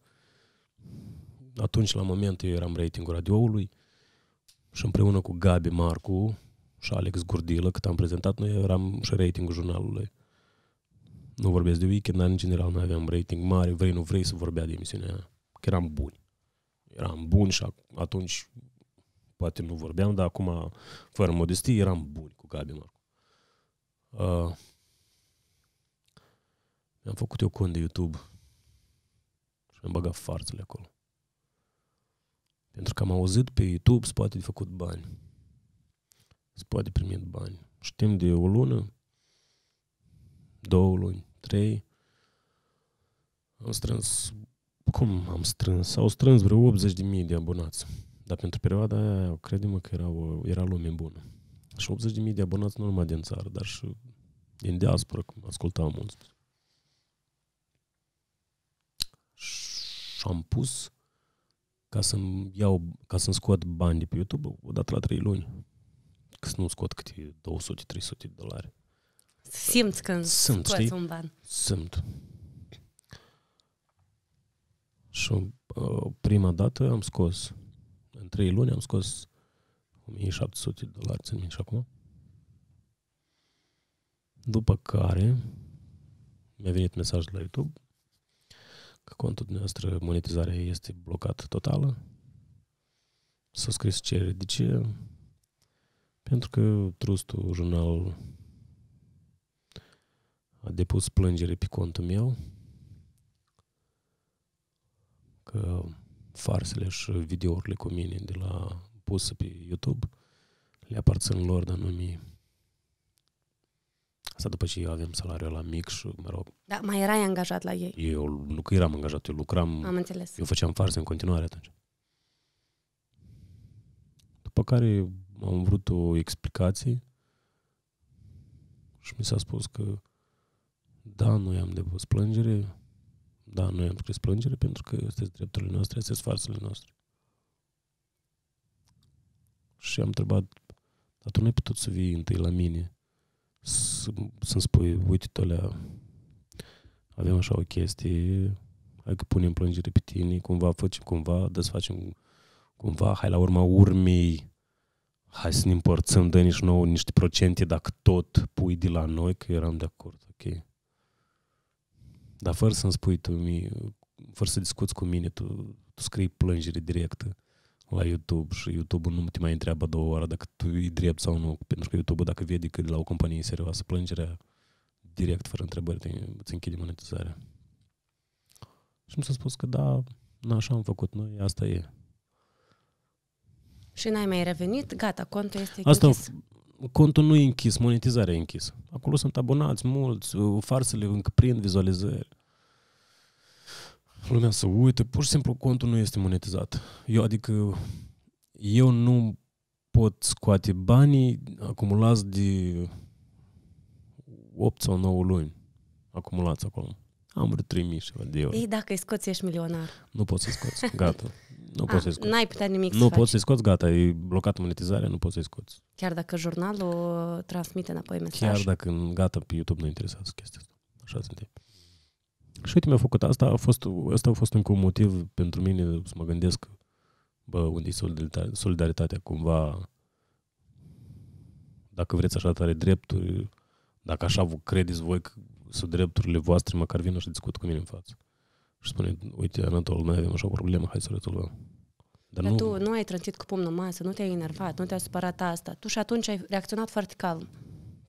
Speaker 2: Atunci, la moment, eu eram ratingul radioului și împreună cu Gabi Marcu și Alex Gurdilă, cât am prezentat, noi eram și ratingul jurnalului. Nu vorbesc de weekend, dar în general noi aveam rating mare, vrei, nu vrei să vorbea de emisiunea aia. Că eram buni. Eram buni și atunci poate nu vorbeam, dar acum, fără modestie, eram buni cu Gabi Marcu. Uh, mi-am făcut eu cont de YouTube și am băgat farțele acolo. Pentru că am auzit pe YouTube, se poate de făcut bani. Se poate primit bani. Și timp de o lună, două luni, trei, am strâns, cum am strâns? Au strâns vreo 80.000 de abonați. Dar pentru perioada aia, credem că era, o, era lume bună. Și 80.000 de abonați nu numai din țară, dar și din diaspora, cum ascultam mulți. Și am pus ca să-mi iau, ca să scot bani de pe YouTube odată la 3 luni. Că să nu scot câte 200-300 de dolari.
Speaker 1: Simți când Simt, scoți știi? un ban.
Speaker 2: Simt. Și uh, prima dată am scos, în 3 luni am scos 1700 de dolari, țin minte și acum. După care mi-a venit mesaj de la YouTube Că contul dumneavoastră, monetizarea este blocată totală. S-a scris cerere. De ce? Pentru că trustul jurnal a depus plângere pe contul meu că farsele și videourile cu mine de la pusă pe YouTube le aparțin lor, dar nu mie. Asta după ce eu aveam salariul la mic și, mă rog... Da, mai
Speaker 1: erai angajat la ei?
Speaker 2: Eu nu că eram angajat, eu lucram... Am înțeles. Eu făceam farse în continuare atunci. După care am vrut o explicație și mi s-a spus că da, noi am depus plângere, da, noi am scris plângere pentru că sunteți drepturile noastre, sunteți farsele noastre. Și am întrebat, dar tu nu ai putut să vii întâi la mine să-mi spui, uite, tolea, avem așa o chestie, hai că punem plângere pe tine, cumva facem cumva, desfacem cumva, hai la urma urmei, hai să ne împărțăm, dă nici nou niște procente dacă tot pui de la noi, că eram de acord, ok. Dar fără să-mi spui tu, mie, fără să discuți cu mine, tu, tu scrii plângere directă la YouTube și YouTube nu te mai întreabă două ore dacă tu e drept sau nu, pentru că YouTube dacă vede că de la o companie serioasă plângerea direct, fără întrebări, te, îți închide monetizarea. Și mi s-a spus că da, nu așa am făcut noi, asta e.
Speaker 1: Și n-ai mai revenit, gata, contul este asta închis.
Speaker 2: Contul nu e închis, monetizarea e închis. Acolo sunt abonați mulți, uh, farsele încă prind vizualizări lumea să uite, pur și simplu contul nu este monetizat. Eu, adică, eu nu pot scoate banii acumulați de 8 sau 9 luni acumulați acolo. Am vreo 3000 și de euro. Ei, dacă
Speaker 1: îi scoți, ești milionar. Nu poți să scoți, gata. Nu poți ah, să-i scoți. N-ai putea nimic Nu să poți să-i
Speaker 2: scoți, gata, e blocată monetizarea, nu poți să-i scoți.
Speaker 1: Chiar dacă jurnalul transmite înapoi mesaj. Chiar
Speaker 2: dacă, gata, pe YouTube nu interesează chestia asta. Așa întâmplă. Și uite, mi-a făcut asta, a fost, asta a fost încă un motiv pentru mine să mă gândesc, bă, unde e solidaritatea cumva, dacă vreți așa tare drepturi, dacă așa vă credeți voi că sunt drepturile voastre, măcar vină și discut cu mine în față. Și spune, uite, Anatol, noi avem așa o problemă, hai să o rezolvăm. Dar, Dar nu... tu
Speaker 1: nu ai trântit cu pumnul masă, nu te-ai enervat, nu te-a supărat asta. Tu și atunci ai reacționat foarte calm.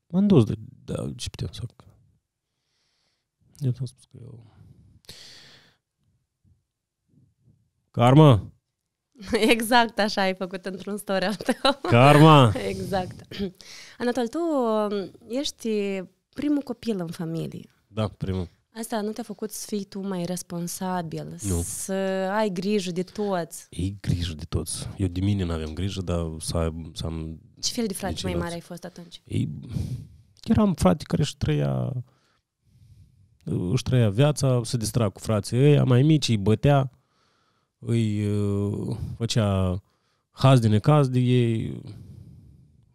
Speaker 2: M-am dus, de, da, ce putem să fac? Eu am spus că eu... Karma!
Speaker 1: Exact așa ai făcut într-un story al tău. Karma! exact. Anatol, tu um, ești primul copil în familie. Da, primul. Asta nu te-a făcut să fii tu mai responsabil, nu. să ai grijă de toți. Ei
Speaker 2: grijă de toți. Eu de mine nu avem grijă, dar să, să am... Ce fel de frate mai mare ai fost atunci? Ei, eram frate care își trăia își trăia viața, se distra cu frații ăia, mai mici îi bătea, îi uh, făcea haz din ecaz de ei,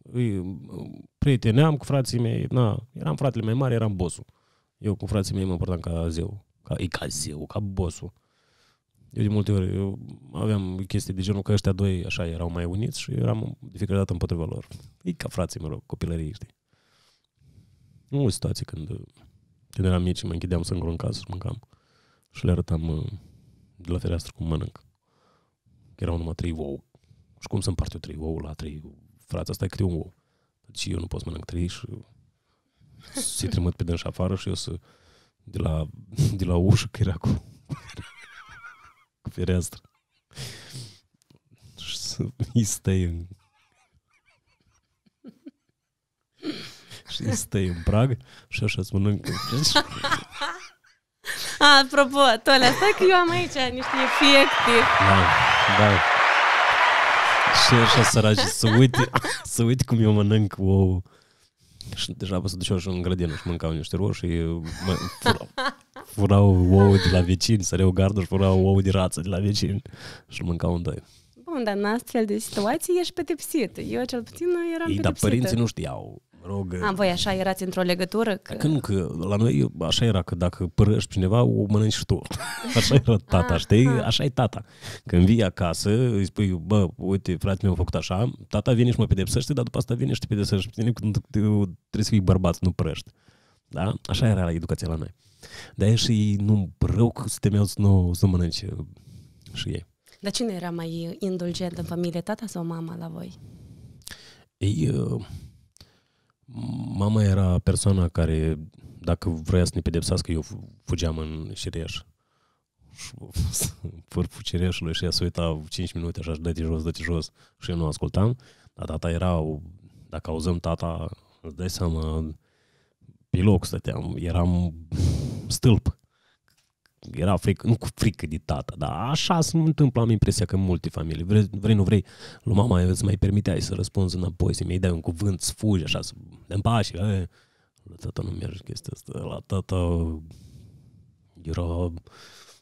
Speaker 2: îi uh, prieteneam cu frații mei, na, eram fratele mai mare, eram bosul. Eu cu frații mei mă portam ca zeu, ca, e ca zeu, ca bosul. Eu de multe ori eu aveam chestii de genul că ăștia doi așa erau mai uniți și eram de fiecare dată împotriva lor. E ca frații, mă rog, copilării, știi. Nu o situație când uh, când eram mici, mă închideam să în casă și mâncam. Și le arătam de la fereastră cum mănânc. Erau numai trei ouă. Și cum să împart eu trei ouă la trei... frați? asta e câte un ou. Deci eu nu pot să mănânc trei și se trimit pe dânșa afară și eu să... De la, de la ușă, că era cu, cu fereastră. Și să îi în și stai în prag și așa îți mănâncă.
Speaker 1: Apropo, Tolea, stai că eu am aici niște efecte.
Speaker 2: Da, da. Și așa săraci, să uite, să uite cum eu mănânc ouă. Și deja să duceau și în grădină și mâncau niște roșii, mă, furau, furau ouă de la vecini, săreau gardul și furau ouă de rață de la vecini și mâncau în doi.
Speaker 1: Bun, dar în astfel de situații ești pedepsit. Eu cel puțin eram Ei, pedepsită. dar părinții nu știau rog... Am ah, voi așa erați într-o legătură? Că... că
Speaker 2: nu, că la noi așa era că dacă părăști cineva, o mănânci și tu. Așa era tata, ah, știi? Ah. Așa e tata. Când vii acasă, îi spui, bă, uite, fratele meu a făcut așa, tata vine și mă pedepsește, dar după asta vine și te pedepsește pe tine când trebuie să fii bărbat, nu părăști. Da? Așa era la educația la noi. dar și nu rău că se temeau să nu, să nu mănânci uh, și ei.
Speaker 1: Dar cine era mai indulgent în familie, tata sau mama la voi?
Speaker 2: Ei, uh, Mama era persoana care, dacă vrea să ne pedepsească, eu fugeam în cireș. Vârful cireșului și ea se uita 5 minute așa dă-te jos, dă-te jos și eu nu ascultam. Dar tata era, dacă auzăm tata, îți dai seama, pe loc stăteam, eram stâlp era frică, nu cu frică de tată, dar așa se întâmplă, am impresia că în multe familii, vrei, vrei nu vrei, lu mama îți mai permiteai să răspunzi înapoi, să mi-ai dai un cuvânt, să fugi așa, să dăm pași, eh, la tata nu merge chestia asta, la tata era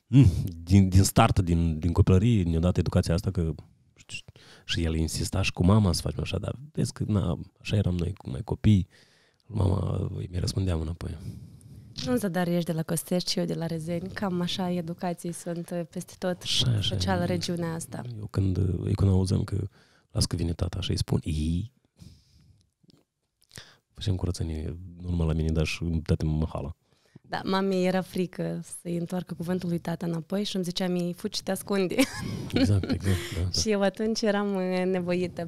Speaker 2: mm, din, din start, din, din copilărie, ne-a dat educația asta că și el insista și cu mama să facem așa, dar vezi că na, așa eram noi cu mai copii, mama îi răspundeam înapoi.
Speaker 1: Nu, zadar ești de la Costești și eu de la Rezeni. Cam așa educații sunt uh, peste tot, așa, așa, special regiunea asta. Eu
Speaker 2: când, uh, eu când auzeam că las că vine tata și îi spun ei, facem păi curățenie, nu numai la mine, dar și mă mahala.
Speaker 1: Da, mami era frică să-i întoarcă cuvântul lui tata înapoi și îmi zicea mi-i fuci, te ascunde. Exact, exact. Da, da. și eu atunci eram uh, nevoită.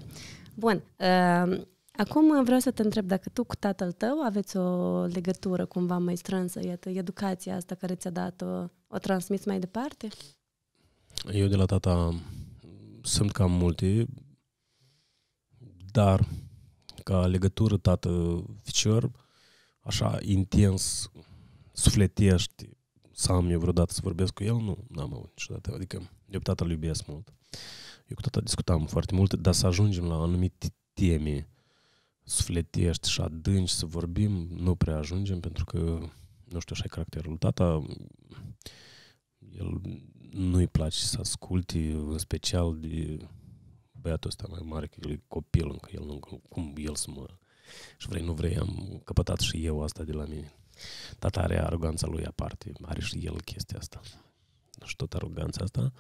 Speaker 1: Bun, uh, Acum vreau să te întreb dacă tu cu tatăl tău aveți o legătură cumva mai strânsă, iată, educația asta care ți-a dat-o, o transmis mai departe?
Speaker 2: Eu de la tata sunt cam multe, dar ca legătură tată-ficior, așa intens, sufletești, să am eu vreodată să vorbesc cu el, nu, n-am avut niciodată. Adică eu pe tata îl iubesc mult. Eu cu tata discutam foarte mult, dar să ajungem la anumite teme sufletești și adânci să vorbim, nu prea ajungem pentru că, nu știu, așa e caracterul tata. El nu-i place să asculte, în special de băiatul ăsta mai mare, că el e copil încă, el nu, cum el să mă... Și vrei, nu vrei, am căpătat și eu asta de la mine. Tata are aroganța lui aparte, are și el chestia asta. Și deci tot aroganța asta.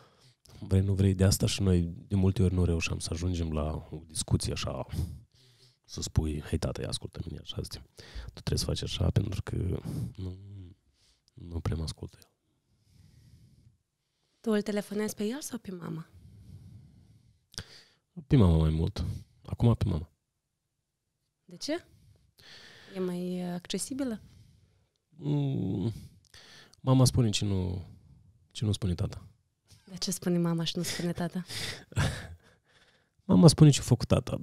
Speaker 2: Vrei, nu vrei, de asta și noi de multe ori nu reușeam să ajungem la o discuție așa să spui, hei tată, ia ascultă mine așa, zi. tu trebuie să faci așa pentru că nu, nu prea mă ascultă el.
Speaker 1: Tu îl telefonezi pe el sau pe mama?
Speaker 2: Pe mama mai mult. Acum pe mama.
Speaker 1: De ce? E mai uh, accesibilă?
Speaker 2: Mm, mama spune ce nu, ce nu spune tata.
Speaker 1: De ce spune mama și nu spune tata?
Speaker 2: Mama spune ce a făcut tata.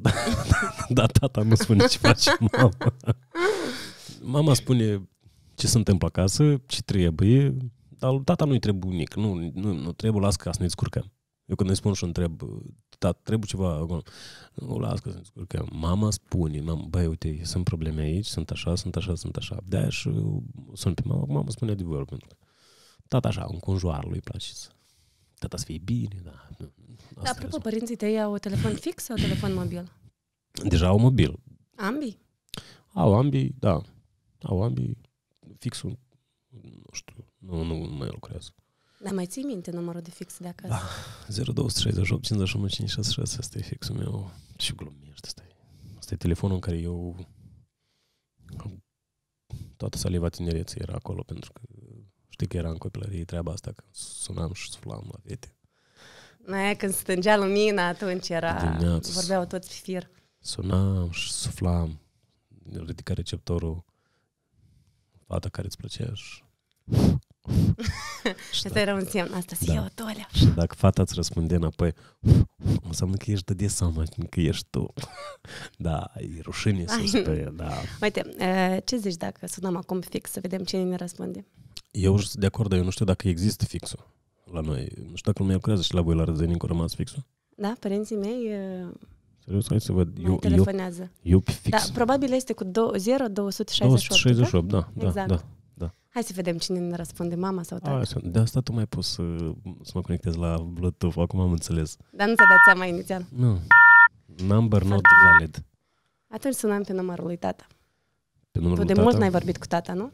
Speaker 2: da, tata nu spune ce face mama. Mama spune ce se întâmplă acasă, ce trebuie, dar tata nu-i trebuie nimic. Nu, nu, nu trebuie, las ca să ne descurcăm. Eu când îi spun și întreb, tata, da, trebuie ceva acolo. Nu, las că să ne descurcăm. Mama spune, mama, băi, uite, sunt probleme aici, sunt așa, sunt așa, sunt așa. De-aia și sunt pe mama, mama spune adevărul. Tata așa, un conjoar lui place să tata să fie bine, da. Asta apropo,
Speaker 1: părinții tăi au telefon fix sau telefon mobil?
Speaker 2: Deja au mobil. Ambii? Au ambii, da. Au ambii fixul, nu știu, nu, nu, nu mai lucrează.
Speaker 1: Dar mai ții minte numărul de fix de acasă?
Speaker 2: Da, 0268 51 566, asta e fixul meu. și glumește, asta e. Asta e telefonul în care eu toată saliva tinereții era acolo pentru că Știi că era în copilărie treaba asta, că sunam și suflam la vete.
Speaker 1: Mai când stângea lumina, atunci era... Dimineața, vorbeau toți pe fir.
Speaker 2: Sunam și suflam. Ridica receptorul fata care îți plăcea și...
Speaker 1: și asta era un semn, asta se da. eu, Tolea. Și
Speaker 2: dacă fata îți răspunde înapoi, înseamnă că ești de seama că ești tu. da, e rușine să spui, da.
Speaker 1: Uite, eh, ce zici dacă sunăm acum fix să vedem cine ne răspunde?
Speaker 2: Eu sunt de acord, dar eu nu știu dacă există fixul la noi. Nu știu dacă lumea lucrează și la voi la Răzănin cu rămas fixul.
Speaker 1: Da, părinții mei... Uh,
Speaker 2: Serios, hai să văd. Eu, telefonează. Eu, eu
Speaker 1: fix. Da, probabil este cu 0, 268, da? da? da, exact. da, da. Hai să vedem cine ne răspunde, mama sau tata. Așa,
Speaker 2: de asta tu mai poți să, să mă conectez la Bluetooth, acum am înțeles.
Speaker 1: Dar nu ți-a dat seama inițial.
Speaker 2: Nu. Number not valid.
Speaker 1: Atunci sunam pe numărul lui tata. Pe numărul tu de tata? mult n-ai vorbit cu tata, nu?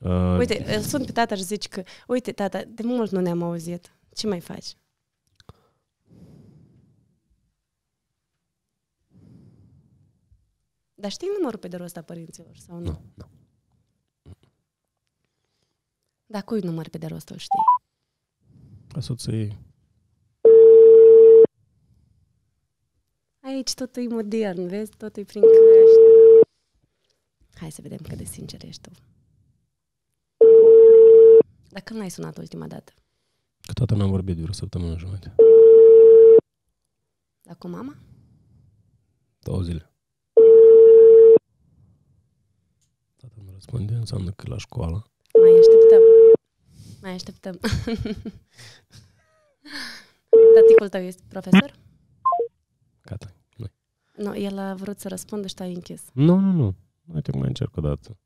Speaker 2: Uh, uite,
Speaker 1: îl sun pe tata și zici că, uite, tata, de mult nu ne-am auzit. Ce mai faci? Dar știi numărul pe de rost a părinților sau nu? Nu, nu. Dar cui număr pe de rost îl știi?
Speaker 2: A soției.
Speaker 1: Aici totul e modern, vezi? Totul e prin crește. Hai să vedem cât de sincer ești tu. Dar când l-ai sunat ultima dată?
Speaker 2: Că toată n-am vorbit de vreo săptămână jumătate. Dar cu mama? Două zile. Tata nu răspunde, înseamnă că la școală.
Speaker 1: Mai așteptăm. Mai așteptăm. Taticul tău este profesor? Gata. Nu, el a vrut să răspundă și a închis.
Speaker 2: Nu, nu, nu. Uite, mai încerc o dată.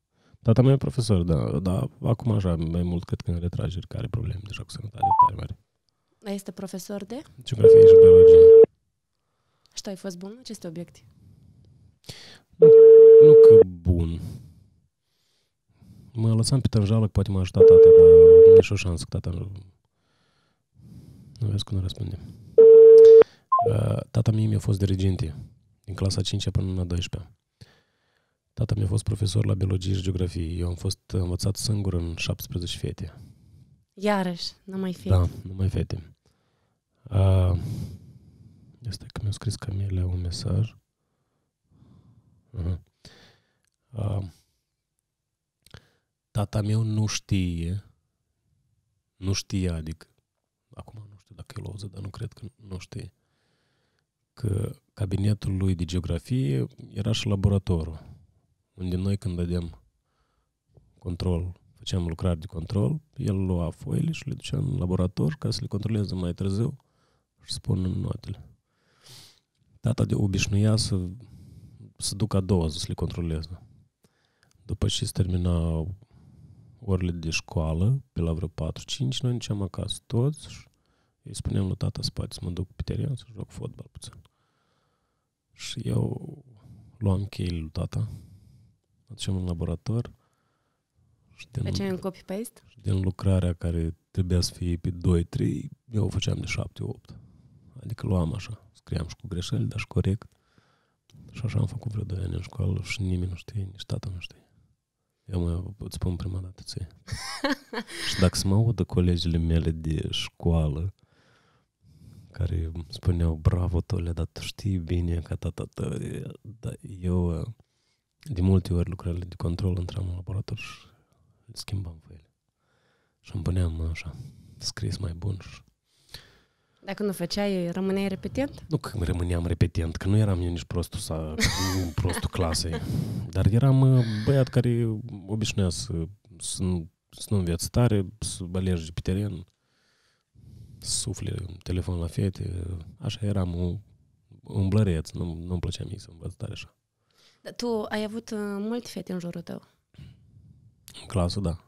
Speaker 2: Tata meu e profesor, da, da. acum așa, mai mult cât când retrageri, care are probleme deja cu sănătatea tare
Speaker 1: mare. Este profesor de? Geografie și biologie. Și tu ai fost bun în aceste obiecte?
Speaker 2: Nu, nu că bun. Mă lăsam pe tânjală că poate m-a ajutat tata, dar nu e o șansă că tata nu... Nu vezi că nu răspunde. Uh, tata mie mi-a fost dirigente din clasa 5 până la a 12 Tata mi-a fost profesor la biologie și geografie. Eu am fost învățat singur în 17 fete.
Speaker 1: Iarăși, nu mai fete. Da,
Speaker 2: nu mai fete. Uh, este că mi-a scris Camila un mesaj. Uh-huh. Uh, tata meu nu știe, nu știe, adică, acum nu știu dacă e loză, dar nu cred că nu știe, că cabinetul lui de geografie era și laboratorul unde noi când dădeam control, făceam lucrări de control, el lua foile și le ducea în laborator ca să le controleze mai târziu și să pună în notele. Tata de obișnuia să, să ducă a doua să le controleze. După ce se termina orele de școală, pe la vreo 4-5, noi înceam acasă toți și îi spuneam lui tata spate să mă duc pe teren să joc fotbal puțin. Și eu luam cheile lui tata, aducem în laborator și din, Făceai un copy-paste? Și din lucrarea care trebuia să fie pe 2-3, eu o făceam de 7-8. Adică luam așa, scriam și cu greșeli, dar și corect. Și așa am făcut vreo 2 ani în școală și nimeni nu știe, nici tata nu știe. Eu mă îți spun prima dată ție. și dacă se mă audă colegile mele de școală, care spuneau, bravo, Tole, dar tu știi bine că tata tău, dar eu de multe ori lucrările de control intram în laborator și schimbam pe ele. Și îmi puneam așa, scris mai bun și
Speaker 1: dacă nu făceai, rămâneai repetent?
Speaker 2: Nu că rămâneam repetent, că nu eram eu nici prostul, să, prostul clasei. Dar eram uh, băiat care obișnuia să, să, nu, să nu înveți tare, să alergi pe teren, să sufle telefon la fete. Așa eram un uh, umblăreț, nu, nu-mi plăcea mie să învăț tare așa.
Speaker 1: Dar tu ai avut uh, multe fete în jurul tău.
Speaker 2: În clasă, da.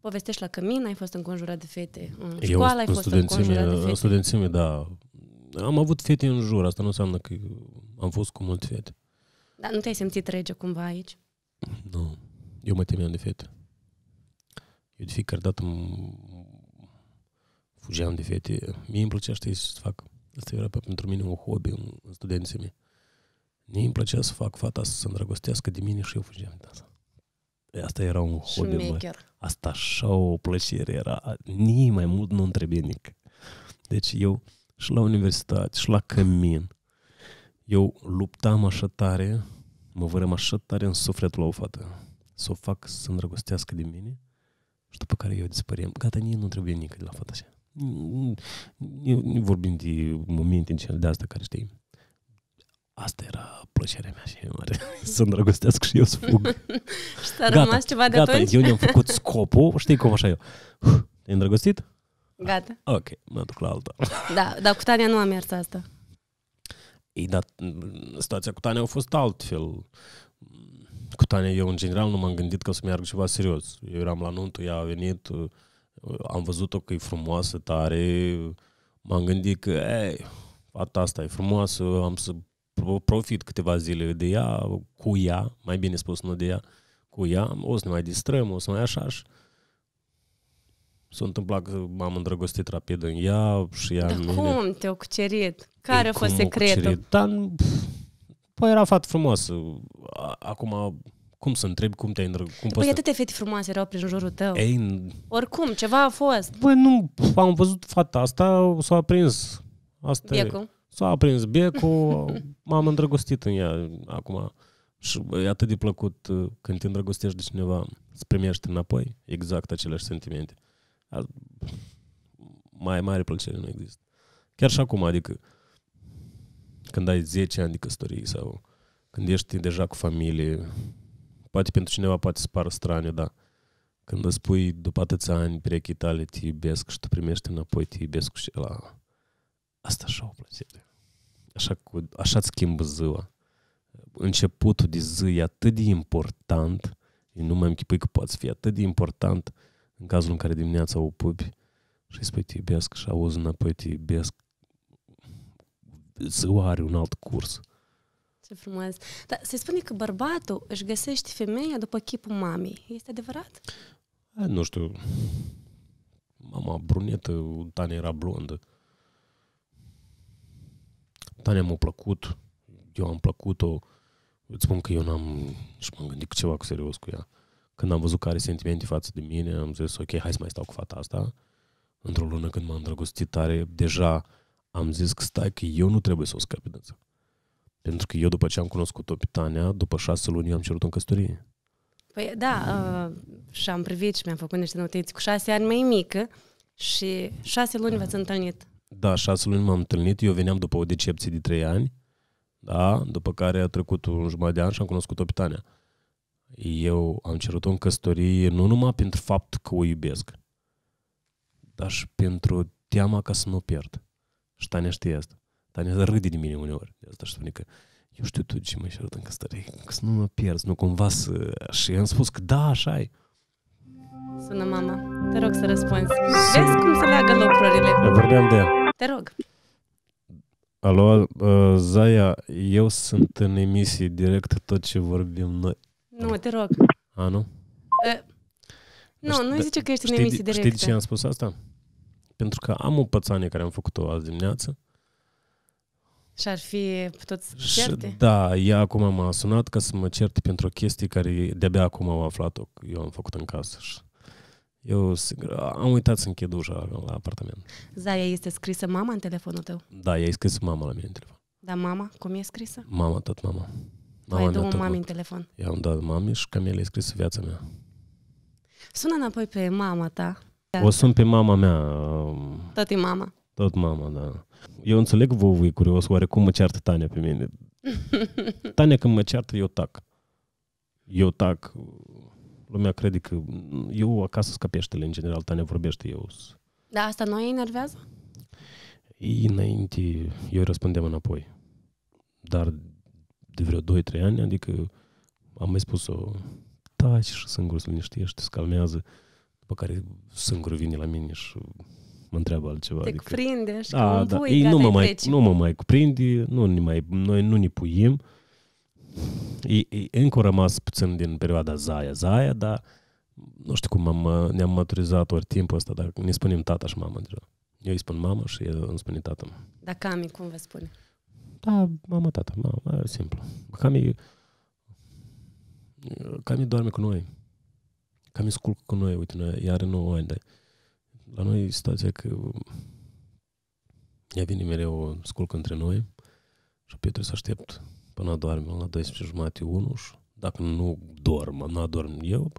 Speaker 1: Povestești la cămin, ai fost înconjurat de fete. În Eu, școală ai fost înconjurat de fete. studențime,
Speaker 2: da. Am avut fete în jur, asta nu înseamnă că am fost cu multe fete.
Speaker 1: Dar nu te-ai simțit rege cumva aici?
Speaker 2: Nu. Eu mă temeam de fete. Eu de fiecare dată fugeam de fete. Mie îmi plăcea, știi, să fac. Asta era pentru mine un hobby în studenții mei. Mie îmi plăcea să fac fata să se îndrăgostească de mine și eu fugeam de asta. Păi asta era un hobby. Asta așa o plăcere era. Nii mai mult nu trebuie nimic. Deci eu și la universitate, și la cămin, eu luptam așa tare, mă vărăm așa tare în sufletul la o fată. Să o fac să îndrăgostească de mine și după care eu dispăream. Gata, nici nu trebuie nimic de la fata așa. Nu vorbim de momente în cele de asta care știi Asta era plăcerea mea și mare. să îndrăgostească și eu să fug. și s-a gata, rămas ceva de gata, atunci? eu ne-am făcut scopul, știi cum așa eu. Te-ai îndrăgostit? Gata. Ok, mă duc la alta.
Speaker 1: Da, dar cu Tania nu a mers asta.
Speaker 2: Ei, dar situația cu Tania a fost altfel. Cu Tania eu, în general, nu m-am gândit că o să meargă ceva serios. Eu eram la nuntă, ea a venit, uh, am văzut-o că e frumoasă, tare. M-am gândit că, ei, fata asta e frumoasă, am să profit câteva zile de ea, cu ea, mai bine spus, nu de ea, cu ea, o să ne mai distrăm, o să mai așa și s-a întâmplat că m-am îndrăgostit rapid în ea și ea Dar cum
Speaker 1: te-au cucerit? Care a păi fost secretul? Dar,
Speaker 2: păi era fată frumoasă. Acum, cum să întrebi cum te-ai îndrăgostit? Cum păi atâtea
Speaker 1: fete frumoase erau prin jurul tău. Ei, Oricum, ceva a fost. Băi, nu,
Speaker 2: am văzut fata asta, s-a aprins. Asta Becul. E. S-a aprins becul, m-am îndrăgostit în ea acum. Și e atât de plăcut uh, când te îndrăgostești de cineva îți primești înapoi exact aceleași sentimente. Mai mare plăcere nu există. Chiar și acum, adică când ai 10 ani de căsătorie sau când ești deja cu familie, poate pentru cineva poate să pară straniu, dar când îți spui după atâția ani perechii tale te iubesc și tu primești înapoi te iubesc și la... Asta așa o plăcere așa cu, așa îți schimbă ziua. Începutul de zi e atât de important, eu nu mai închipui că poate fi atât de important în cazul în care dimineața o pupi și îi spui te iubesc și auzi înapoi te iubesc. Ziua are un alt curs.
Speaker 1: Ce frumos. Dar se spune că bărbatul își găsește femeia după chipul mamei. Este adevărat?
Speaker 2: A, nu știu. Mama brunetă, Tania era blondă. Tania m-a plăcut, eu am plăcut-o, îți spun că eu n-am, și m-am gândit ceva cu serios cu ea. Când am văzut că are sentimente față de mine, am zis, ok, hai să mai stau cu fata asta. Într-o lună când m-am îndrăgostit tare, deja am zis că stai că eu nu trebuie să o scăp de Pentru că eu după ce am cunoscut-o pe Tania, după șase luni am cerut-o în căsătorie.
Speaker 1: Păi da, mm. uh, și am privit și mi-am făcut niște notiții cu șase ani mai mică și șase luni mm. v-ați întâlnit.
Speaker 2: Da, șase luni m-am întâlnit, eu veneam după o decepție de trei ani, da, după care a trecut un jumătate de an și am cunoscut-o pe Tania. Eu am cerut-o în căsătorie nu numai pentru faptul că o iubesc, dar și pentru teama ca să nu o pierd. Și Tania știe asta. Tania râde de mine uneori. De asta spune că adică, eu știu tu ce mă cerut în căsătorie, că să nu mă pierd, nu cumva să... Și am spus că da, așa e.
Speaker 1: Sună mama. Te rog să răspunzi. Vezi cum se leagă lucrurile. Vorbeam de ea. Te rog.
Speaker 2: Alo, uh, Zaia, eu sunt în emisie direct tot ce vorbim noi. Nu, te rog. A, nu?
Speaker 1: Uh, nu, nu zice că ești știi, în emisie directă. Știi de ce am
Speaker 2: spus asta? Pentru că am o pățanie care am făcut-o azi dimineață.
Speaker 1: Și ar fi putut să certe?
Speaker 2: Da, ea acum m-a sunat ca să mă certe pentru o chestie care de-abia acum am aflat-o. Eu am făcut în casă și eu am uitat să închid ușa la apartament.
Speaker 1: Zaia, este scrisă mama în telefonul tău?
Speaker 2: Da, ea e scrisă mama la mine în telefon.
Speaker 1: Da, mama? Cum e scrisă?
Speaker 2: Mama, tot mama. Păi, mama ai două mami în telefon. I-am dat mami și Camelia e scrisă viața mea.
Speaker 1: Sună înapoi pe mama ta. O sun
Speaker 2: pe mama mea. Um, tot e mama. Tot mama, da. Eu înțeleg că vă e curios oare cum mă ceartă Tania pe mine. Tania când mă ceartă, eu tac. Eu tac lumea crede că mm, eu acasă sunt în general, ta ne vorbește eu.
Speaker 1: Da, asta nu îi enervează?
Speaker 2: înainte, eu îi răspundeam înapoi. Dar de vreo 2-3 ani, adică am mai spus-o, taci și singur să liniștești, se calmează, după care singur vine la mine și mă întreabă altceva. Te adică,
Speaker 1: cuprinde și da, da. Ei nu mă, mai, nu mă mai
Speaker 2: cuprinde, nu ne mai, noi nu ne puim, uh, e, e încă rămas puțin din perioada Zaia-Zaia, dar nu știu cum am, ne-am maturizat ori timpul ăsta, dar ne spunem tata și mama deja. Eu îi spun mama și el îmi spune tata.
Speaker 1: Dar Cami, cum vă spune?
Speaker 2: Da, mama, tată, mama, simplu. Cami, Cami doarme cu noi. Cami sculcă cu noi, uite, noi, iar are 9 ani, dar la noi e situația că ea vine mereu sculcă între noi și Petru să aștept până doarme la 12 jumate, 1 și dacă nu dorm, nu adorm eu,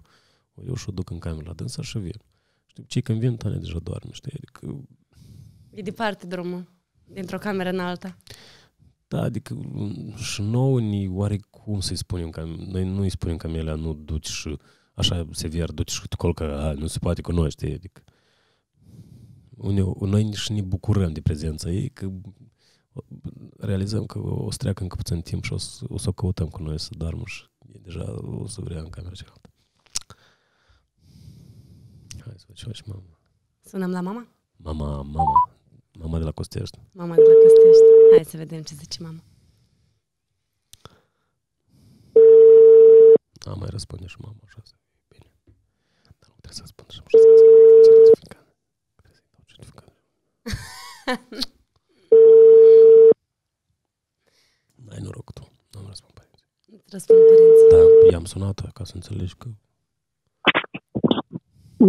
Speaker 2: eu și-o duc în cameră la dânsa și vin. Știi, cei când vin, Tania deja doarme, știi, adică...
Speaker 1: E departe drumul, dintr-o cameră în alta.
Speaker 2: Da, adică mm, și nouă ni cum să-i spunem că noi nu îi spunem că Amelia nu duci și așa se vier, duci și tu colcă, nu se poate cu noi, știi, adică... noi și ne bucurăm de prezența ei, că realizăm că o să treacă încă puțin timp și o să o, să o căutăm cu noi să darmă și e deja o să vrea în camera cealaltă. Hai să facem și mama.
Speaker 1: Sunăm la mama?
Speaker 2: Mama, mama. Mama de la Costești.
Speaker 1: Mama de la Costești. Hai să vedem ce zice mama. A, mai răspunde și mama, așa să bine. Dar nu trebuie să răspundă și așa să răspund. Ce certificat? Trebuie să-i dau certificat. ai noroc tu. Nu mă răspund părinții. Răspund părinții.
Speaker 2: Da, i-am sunat ca să înțelegi că...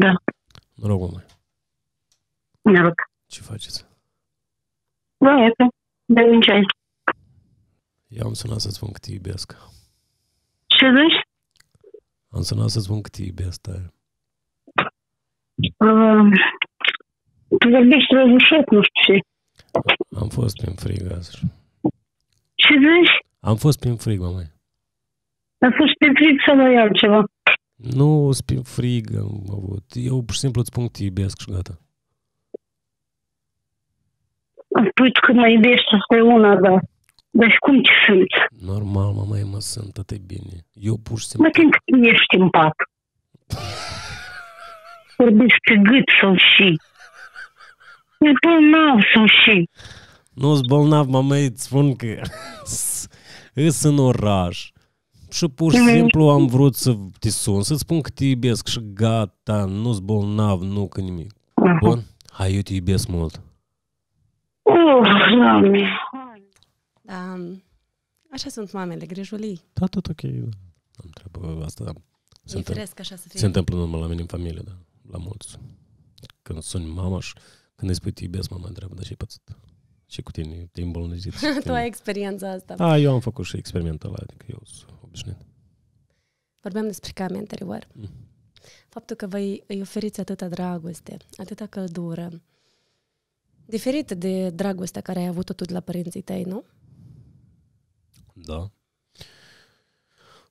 Speaker 2: Da. Noroc, mă. Noroc. Ce faceți?
Speaker 1: Da, e De un ceai.
Speaker 2: Eu am sunat să spun că te iubesc. Ce zici? Am sunat să spun că te iubesc tare.
Speaker 1: Um, tu vorbești răgușat, nu știu ce.
Speaker 2: Am fost prin frigă azi zici? Am fost prin frig, mamă.
Speaker 1: Am fost prin frig să mai ceva.
Speaker 2: Nu, prin frig am avut. Eu pur și simplu îți spun că te iubesc și gata.
Speaker 1: Spui că mă iubești, asta e una, da. Dar și cum te simți?
Speaker 2: Normal, mama, mă sunt atât bine. Eu pur și simplu...
Speaker 1: Mă timp că ești în pat. Vorbești pe gât sau și. Nu, pe sau și.
Speaker 2: Nu-s bolnav, mă măi, îți spun că îs în oraș. Și pur și simplu am vrut să te sun, să-ți spun că te iubesc și gata, nu-s bolnav, nu că nimic. Mhm. Bun? Hai, eu te iubesc mult.
Speaker 1: Da, așa sunt mamele, grijulii.
Speaker 2: Da, tot ok. Da. Am treabă asta, da. Se, așa să fie. se întâmplă numai la mine în familie, da. La mulți. Când suni mama și când îi spui te iubesc, mama întreabă, dar și i pățit? și cu tine, te îmbolnăzit. tu ai experiența asta. A, eu am făcut și experimentul ăla, adică eu sunt obișnuit.
Speaker 1: Vorbeam despre cam anterior. Mm. Faptul că vă îi oferiți atâta dragoste, atâta căldură, diferit de dragostea care ai avut-o tu de la părinții tăi, nu?
Speaker 2: Da.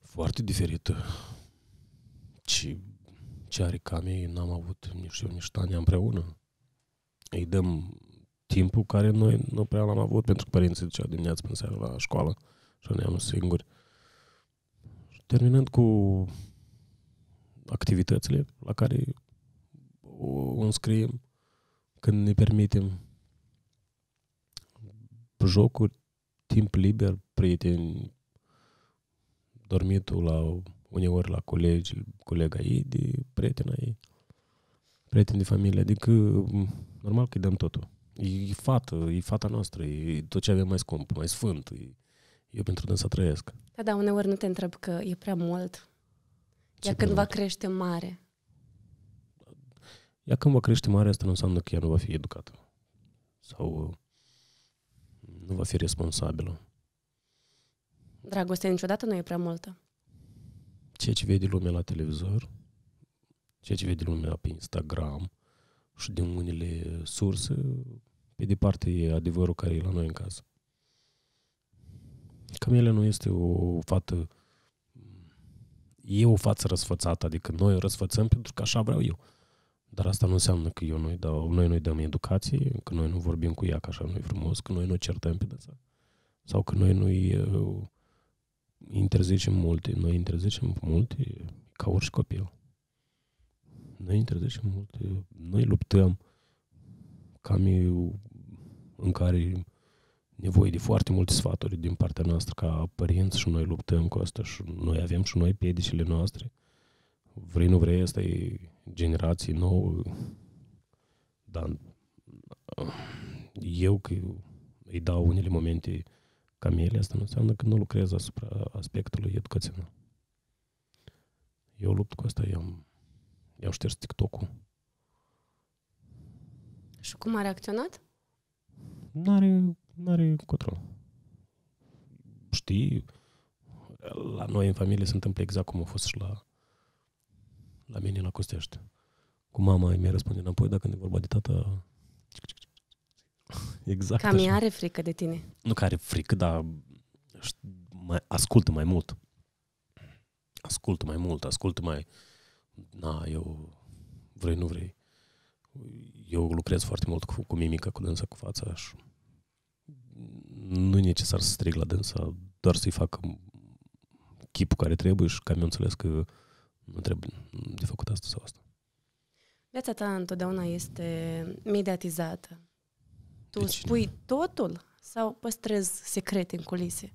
Speaker 2: Foarte diferită. Și ce are ei, n-am avut nici eu, nici Tania împreună. Îi dăm timpul care noi nu prea l-am avut, pentru că părinții duceau dimineața până seara la școală și ne-am singuri. Și terminând cu activitățile la care o înscriem când ne permitem jocuri, timp liber, prieteni, dormitul la uneori la colegi, colega ei, de prietena ei, prieteni de familie, adică normal că îi dăm totul. E fată, e fata noastră, e tot ce avem mai scump, mai sfânt. E, eu pentru dânsa trăiesc.
Speaker 1: Da, da, uneori nu te întreb că e prea mult. Ea când va crește mare.
Speaker 2: Ea când va crește mare, asta nu înseamnă că ea nu va fi educată. Sau uh, nu va fi responsabilă.
Speaker 1: Dragostea niciodată nu e prea multă.
Speaker 2: Ceea ce vede lumea la televizor, ceea ce vede lumea pe Instagram, și din unele surse, pe departe e adevărul care e la noi în casă. Camelia nu este o fată e o față răsfățată, adică noi o răsfățăm pentru că așa vreau eu. Dar asta nu înseamnă că eu noi, dau, noi nu dăm educație, că noi nu vorbim cu ea că așa nu frumos, că noi nu certăm pe dânsa. Sau că noi nu-i uh, interzicem multe, noi interzicem multe ca orice copil. Noi intrădești multe... Noi luptăm cam eu, în care nevoie de foarte multe sfaturi din partea noastră ca părinți și noi luptăm cu asta și noi avem și noi piedicile noastre. Vrei, nu vrei, asta e generație nouă. Dar uh, eu că îi dau unele momente cam ele, asta nu înseamnă că nu lucrez asupra aspectului educațional. Eu lupt cu asta, eu am eu șters TikTok-ul.
Speaker 1: Și cum a reacționat? N-are,
Speaker 2: n-are control. Știi, la noi în familie se întâmplă exact cum a fost și la, la mine la Costești. Cu mama mi-a răspunde înapoi, dacă ne vorba de tata... Exact Cam așa. are frică de tine. Nu că are frică, dar mai, ascultă mai mult. Ascultă mai mult, ascultă mai... Uh, na, eu vrei, nu vrei. Eu lucrez foarte mult cu, cu mimica, cu dânsa, cu fața și nu e necesar să strig la dânsa, doar să-i fac chipul care trebuie și cam eu înțeles că nu trebuie de făcut asta sau asta.
Speaker 1: Viața ta întotdeauna este mediatizată. Tu spui totul sau păstrezi secrete în culise?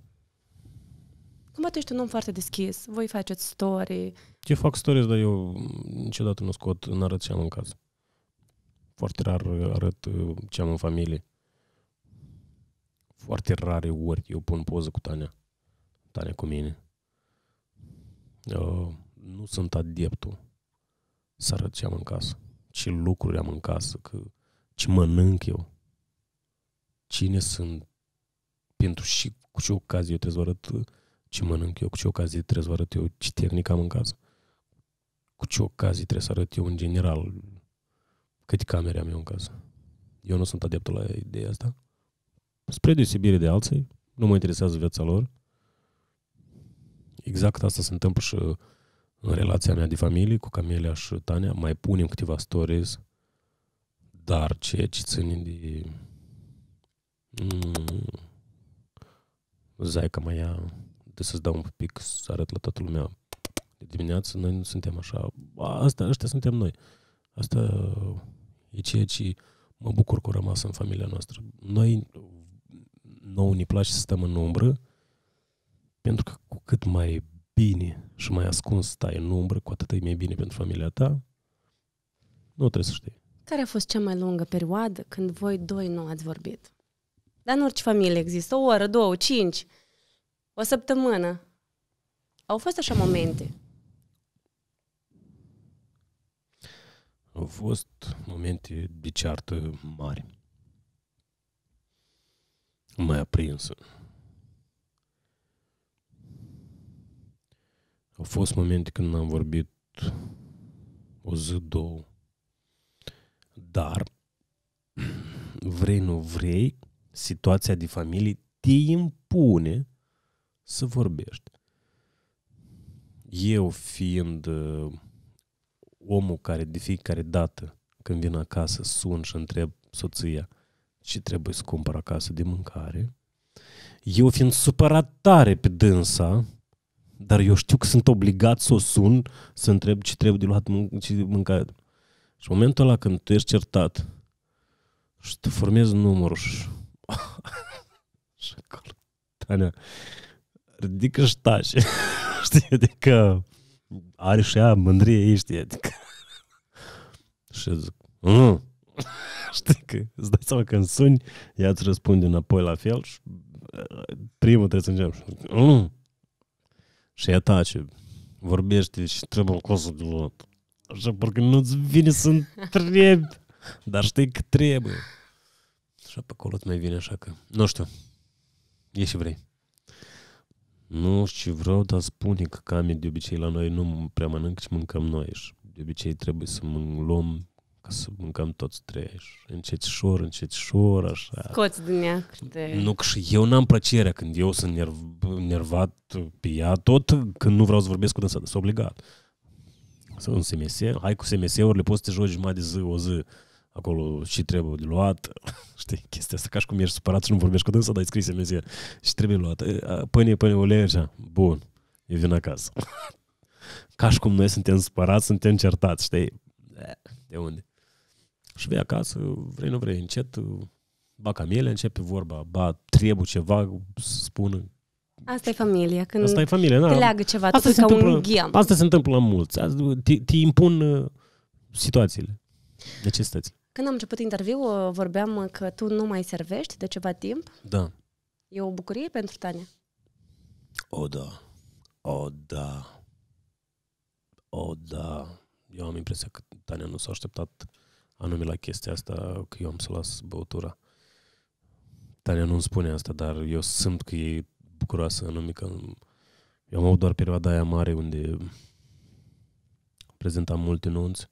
Speaker 1: cum tu ești un om foarte deschis, voi faceți story.
Speaker 2: ce fac stories, dar eu niciodată nu scot, nu arăt ce am în casă. Foarte rar arăt uh, ce am în familie. Foarte rare ori eu pun poză cu Tania. Tania cu mine. Eu uh, nu sunt adeptul să arăt ce am în casă. Ce lucruri am în casă, că, ce mănânc eu. Cine sunt, pentru și cu ce ocazie eu trebuie să arăt uh, ce mănânc eu, cu ce ocazie trebuie să arăt eu, ce tehnică am în casă, cu ce ocazie trebuie să arăt eu în general, câte camere am eu în casă. Eu nu sunt adeptul la ideea asta. Spre deosebire de alții, nu mă interesează viața lor. Exact asta se întâmplă și în relația mea de familie cu Camelia și Tania. Mai punem câteva stories, dar ceea ce ține de... Mm. mai ia de să-ți dau un pic, să arăt la toată lumea. De dimineață noi nu suntem așa, asta, ăștia suntem noi. Asta e ceea ce mă bucur că a rămas în familia noastră. Noi, nu ne place să stăm în umbră, pentru că cu cât mai bine și mai ascuns stai în umbră, cu atât e mai bine pentru familia ta, nu trebuie
Speaker 1: să știi. Care a fost cea mai lungă perioadă când voi doi nu ați vorbit? Dar în orice familie există, o oră, două, cinci o săptămână. Au fost așa momente.
Speaker 2: Au fost momente de ceartă mari. Mai aprinsă. Au fost momente când am vorbit o zi, două. Dar, vrei, nu vrei, situația de familie te impune să vorbești. Eu fiind uh, omul care de fiecare dată când vin acasă sun și întreb soția ce trebuie să cumpăr acasă de mâncare, eu fiind supărat tare pe dânsa, dar eu știu că sunt obligat să o sun, să întreb ce trebuie de luat ce de mâncare. Și în momentul ăla când tu ești certat și te formezi numărul și... și acolo, Tania, ridică și tace. știi, adică are și ea mândrie ei, știi, adică. și zic, mm. știi că îți dai seama când suni, ea îți răspunde înapoi la fel și uh, primul trebuie să încep. Și, mm. și ea tace, vorbește și trebuie o cosă de lot. Așa, parcă nu-ți vine să întrebi, dar știi că trebuie. Și pe acolo mai vine așa că, nu știu, e și vrei. Nu ce vreau, dar spune că cam de obicei la noi nu prea mănânc, ci mâncăm noi și de obicei trebuie să mânglom, luăm ca să mâncăm toți trei. încet șor, așa. Scoți din ea. câte... Nu, că și eu n-am plăcerea când eu sunt nerv- nervat pe ea, tot când nu vreau să vorbesc cu dânsa, sunt obligat. Sunt SMS, hai cu SMS-urile, poți să te joci jumătate de zi, o zi acolo și trebuie de luat, știi, chestia asta, ca și cum ești supărat și nu vorbești cu dânsa, dar scris în zi, și trebuie luat, pâine, pâine, o lege, bun, eu vin acasă. ca și cum noi suntem supărați, suntem certați, știi, de unde? Și vei acasă, vrei, nu vrei, încet, ba camiele începe vorba, ba trebuie ceva, spună,
Speaker 1: Asta e familia. Când asta e familia, da. Te leagă ceva, asta se ca întâmplă, un ghiam. Asta se
Speaker 2: întâmplă la mulți. Te, te impun uh, situațiile, necesitățile.
Speaker 1: Când am început interviu, vorbeam că tu nu mai servești de ceva timp. Da. E o bucurie pentru Tania.
Speaker 2: O, da. O, da. O, da. Eu am impresia că Tania nu s-a așteptat anume la chestia asta, că eu am să las băutura. Tania nu-mi spune asta, dar eu simt că e bucuroasă anume că eu am avut doar perioada aia mare unde prezentam multe nunți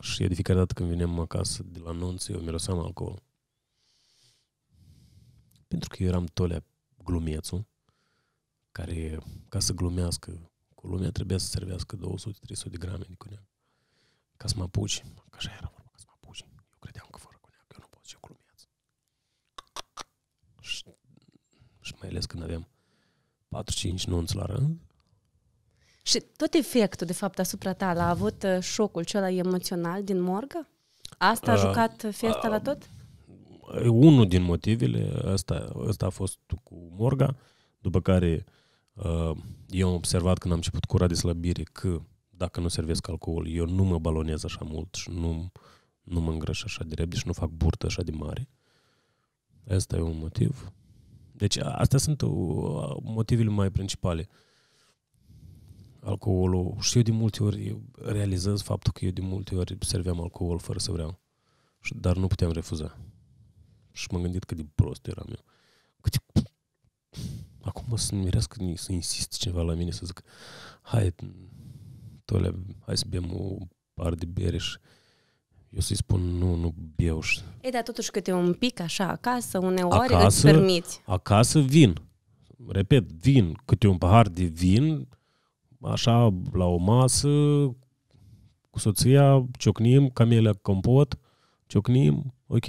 Speaker 2: și eu de fiecare dată când veneam acasă de la nunț, eu miroseam alcool. Pentru că eu eram tolea glumețul, care, ca să glumească cu lumea, trebuia să servească 200-300 de grame de cuneac. Ca să mă apuci, că așa era vorba, ca să mă apuci. Eu credeam că fără cuneac eu nu pot și glumeaț. Și, și mai ales când aveam 4-5 nunți la rând,
Speaker 1: și tot efectul, de fapt, asupra ta l-a avut uh, șocul cel emoțional din morgă? Asta a, jucat uh, jucat fiesta uh, la tot?
Speaker 2: Unul din motivele, asta, asta a fost cu morga, după care uh, eu am observat când am început cura de slăbire că dacă nu servesc alcool, eu nu mă balonez așa mult și nu, nu mă îngrăș așa de repede și nu fac burtă așa de mare. Asta e un motiv. Deci astea sunt motivele mai principale. Uh, alcoolul și eu de multe ori realizez faptul că eu de multe ori serveam alcool fără să vreau, dar nu puteam refuza. Și m-am gândit cât de prost eram eu. Cât de... Acum să mirească să insist ceva la mine, să zic, hai, tole, hai să bem o par de bere și eu să-i spun nu, nu beau. Și...
Speaker 1: Ei, dar totuși câte un pic așa acasă, uneori acasă, îți permiți.
Speaker 2: Acasă vin. Repet, vin. Câte un pahar de vin așa, la o masă, cu soția, ciocnim, camelea compot, ciocnim, ok,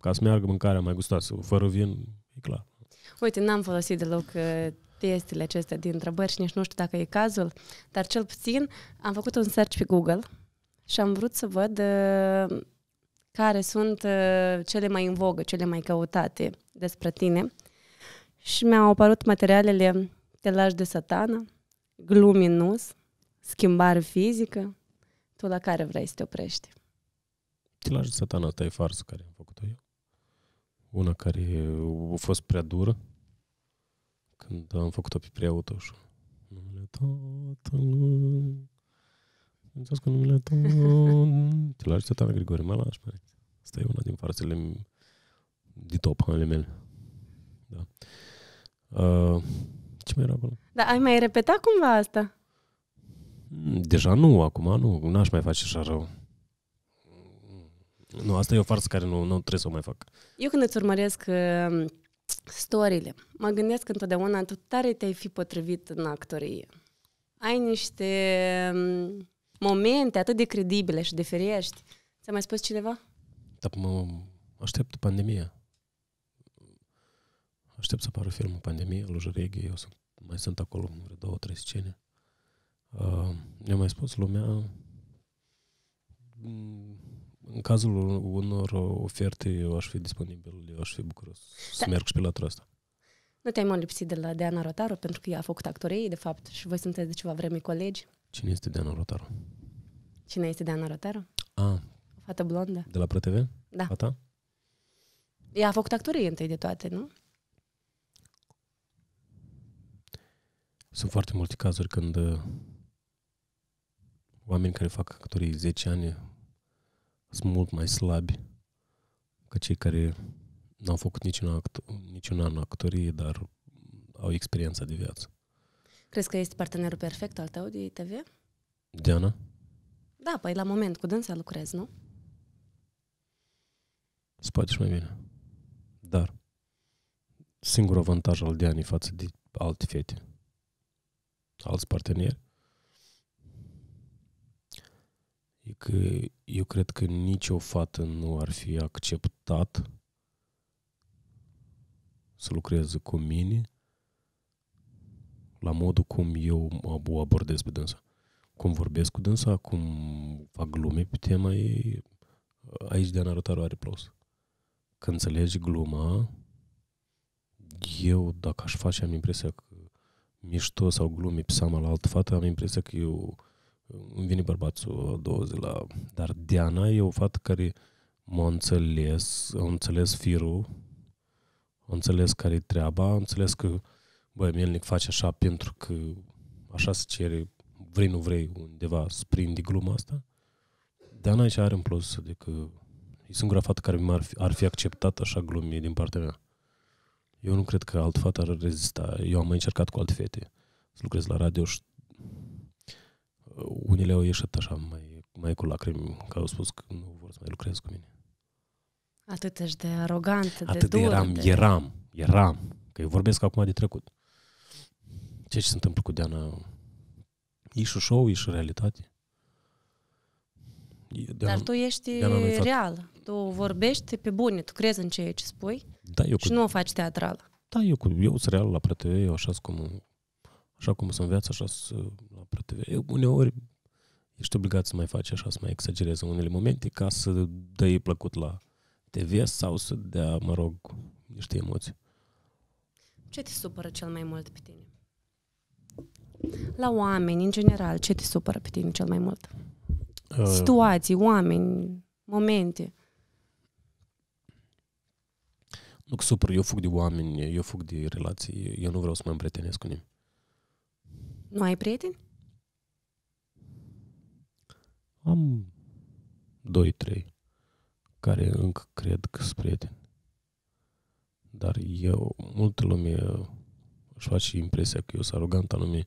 Speaker 2: ca să meargă mâncarea mai gustoasă, fără vin, e clar.
Speaker 1: Uite, n-am folosit deloc uh, testele acestea din întrebări și nici nu știu dacă e cazul, dar cel puțin am făcut un search pe Google și am vrut să văd uh, care sunt uh, cele mai în vogă, cele mai căutate despre tine. Și mi-au apărut materialele Telaj de satana, gluminus, schimbare fizică, tu la care vrei să te oprești?
Speaker 2: Chilajul satan, asta e farsă care am făcut-o eu. Una care a fost prea dură când am făcut-o pe preautoșul. Numele Tatălui Înțeles că numele tău... Te lași Grigori, Grigore lași, pare. Asta e una din farsele de top ale mele. Da. Uh, ce mai era acolo?
Speaker 1: Da, ai mai repetat cumva asta?
Speaker 2: Deja nu, acum nu, n-aș mai face așa rău. Nu, asta e o farsă care nu, nu trebuie să o mai fac.
Speaker 1: Eu când îți urmăresc uh, um, storiile, mă gândesc întotdeauna, tu tare te-ai fi potrivit în actorie. Ai niște uh, momente atât de credibile și de feriești. Ți-a mai spus cineva?
Speaker 2: Dar mă aștept pandemia. Aștept să apară filmul Pandemie, lui eu sunt, mai sunt acolo vreo două, trei scene. Uh, mi-a mai spus lumea, mm, în cazul unor oferte, eu aș fi disponibil, eu aș fi bucuros să da. merg și pe la asta.
Speaker 1: Nu te-ai mai lipsit de la Deana Rotaru, pentru că ea a făcut actorii de fapt, și voi sunteți de ceva vreme colegi.
Speaker 2: Cine este Deana Rotaru?
Speaker 1: Cine este Deana Rotaru? A. O fată blondă. De la ProTV? Da. Fata? Ea a făcut actorii întâi de toate, nu?
Speaker 2: Sunt foarte multe cazuri când uh, oameni care fac actorii 10 ani sunt mult mai slabi ca cei care n-au făcut niciun, act, niciun an actorie, dar au experiența de viață.
Speaker 1: Crezi că este partenerul perfect al tău de TV? Diana? Da, păi la moment cu dânsa lucrez, nu?
Speaker 2: Se poate și mai bine. Dar singurul avantaj al Dianei față de alte fete alți parteneri. E că eu cred că nicio fată nu ar fi acceptat să lucreze cu mine la modul cum eu o abordez pe dânsa. Cum vorbesc cu dânsa, cum fac glume pe tema ei, aici de Arătaru are plus. Când înțelegi gluma, eu, dacă aș face, am impresia că mișto sau glumi pe seama la altă fată, am impresia că eu îmi vine bărbatul a doua zi la... Dar Diana e o fată care m-a înțeles, a înțeles firul, a înțeles care e treaba, a înțeles că, băi, Mielnic face așa pentru că așa se cere, vrei, nu vrei, undeva să prindi gluma asta. Diana aici are în plus, adică e singura fată care ar fi, ar fi acceptat așa glumii din partea mea. Eu nu cred că alt fată ar rezista. Eu am mai încercat cu alte fete să lucrez la radio și uh, unele au ieșit așa mai, mai cu lacrimi, că au spus că nu vor să mai lucrez cu mine.
Speaker 1: Atât ești de arogant, Atât de, de eram, de... eram,
Speaker 2: eram. Că eu vorbesc acum de trecut. Ce ce se întâmplă cu Deana? E și show, e și realitate. De Dar tu ești
Speaker 1: real. Tu vorbești pe bune, tu crezi în ceea ce spui da, eu și cu... nu o faci teatrală.
Speaker 2: Da, eu, cu... eu sunt real la PRTV, eu așa cum, așa cum sunt viața, așa la PRTV. Eu, uneori ești obligat să mai faci așa, să mai exagerezi în unele momente ca să dai plăcut la TV sau să dea, mă rog, niște emoții.
Speaker 1: Ce te supără cel mai mult pe tine? La oameni, în general, ce te supără pe tine cel mai mult? Uh. situații, oameni, momente.
Speaker 2: Nu, super, eu fug de oameni, eu fug de relații, eu nu vreau să mă împrietenesc cu nimeni.
Speaker 1: Nu ai prieteni?
Speaker 2: Am doi, trei care încă cred că sunt prieteni. Dar eu, multă lume își face impresia că eu sunt arogant, anume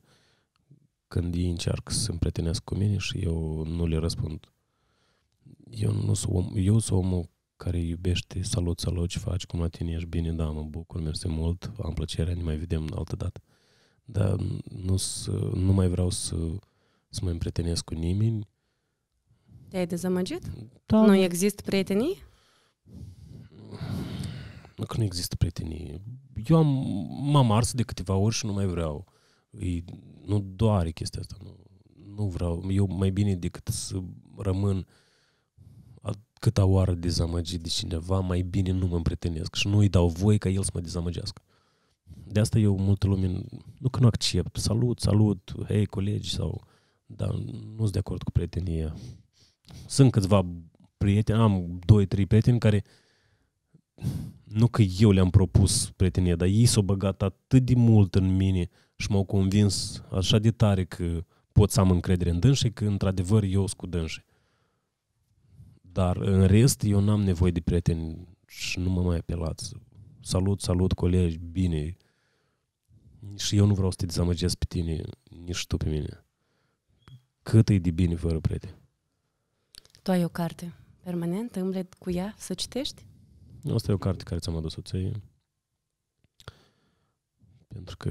Speaker 2: când ei încearcă să se împretenească cu mine și eu nu le răspund. Eu nu sunt om, eu sunt omul care iubește, salut, salut, ce faci, cum la tine ești bine, da, mă bucur, mersi mult, am plăcerea, ne mai vedem altă dată. Dar nu, nu mai vreau să, să mă împretenesc cu nimeni.
Speaker 1: Te-ai dezamăgit? Da. Nu da. există prietenii?
Speaker 2: Nu că nu există prietenii. Eu am, m-am ars de câteva ori și nu mai vreau îi, nu doare chestia asta. Nu, nu vreau. Eu mai bine decât să rămân câta oară dezamăgit de cineva, mai bine nu mă împretenesc și nu îi dau voi ca el să mă dezamăgească. De asta eu multe lume, nu că nu accept, salut, salut, hei colegi sau, dar nu sunt de acord cu prietenia. Sunt câțiva prieteni, am doi, trei prieteni care nu că eu le-am propus prietenia, dar ei s-au băgat atât de mult în mine și m-au convins așa de tare că pot să am încredere în dânsii, că într-adevăr eu sunt cu dânsii. Dar în rest eu n-am nevoie de prieteni și nu mă mai apelați. Salut, salut colegi, bine. Și eu nu vreau să te dezamăgesc pe tine, nici tu pe mine. Cât e de bine fără prieteni?
Speaker 1: Tu ai o carte permanent, îmble cu ea să citești?
Speaker 2: Asta e o carte care ți-am adus-o ție. Pentru că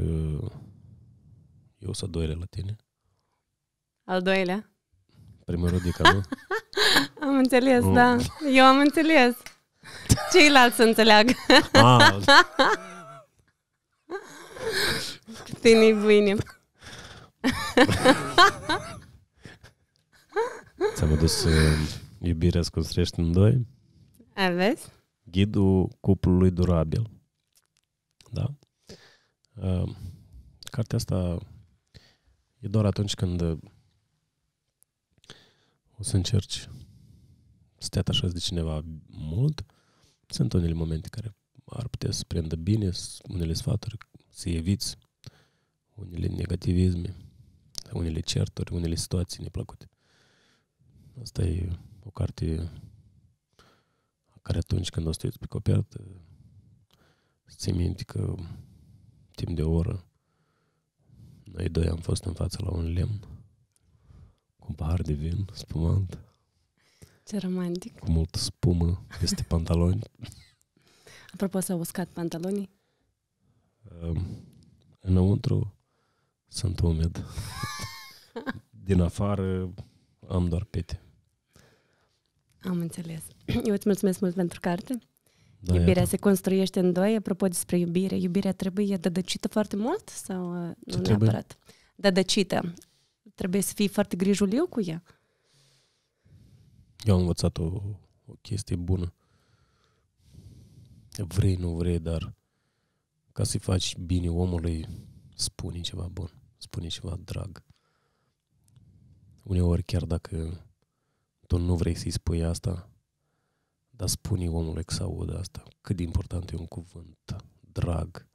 Speaker 2: eu sunt doilea la tine.
Speaker 1: Al doilea?
Speaker 2: Primul Rodica, nu?
Speaker 1: am înțeles, mm. da. Eu am înțeles. Ceilalți să înțeleagă. Ah. Tine bine.
Speaker 2: Ți-am adus uh, iubirea să construiești în doi. Aveți? Ghidul cuplului durabil. Da? Uh, cartea asta E doar atunci când uh, o să încerci să te atașezi de cineva mult, sunt unele momente care ar putea să prindă bine, unele sfaturi, să eviți, unele negativisme, unele certuri, unele situații neplăcute. Asta e o carte care atunci când o să pe copertă, să minte că timp de o oră noi doi am fost în față la un lemn cu un pahar de vin spumant.
Speaker 1: Ce romantic.
Speaker 2: Cu multă spumă peste pantaloni.
Speaker 1: Apropo, s-au uscat pantalonii?
Speaker 2: înăuntru sunt umed. Din afară am doar pete.
Speaker 1: Am înțeles. Eu îți mulțumesc mult pentru carte. Da, iubirea iată. se construiește în doi. Apropo despre iubire, iubirea trebuie dădăcită foarte mult sau uh, Ce nu trebuie? neapărat? Dădăcită. Trebuie să fii foarte grijuliu cu ea.
Speaker 2: Eu am învățat o, o chestie bună. Vrei, nu vrei, dar ca să-i faci bine omului, spune ceva bun, spune ceva drag. Uneori, chiar dacă tu nu vrei să-i spui asta, dar spune omului că să audă asta. Cât de important e un cuvânt drag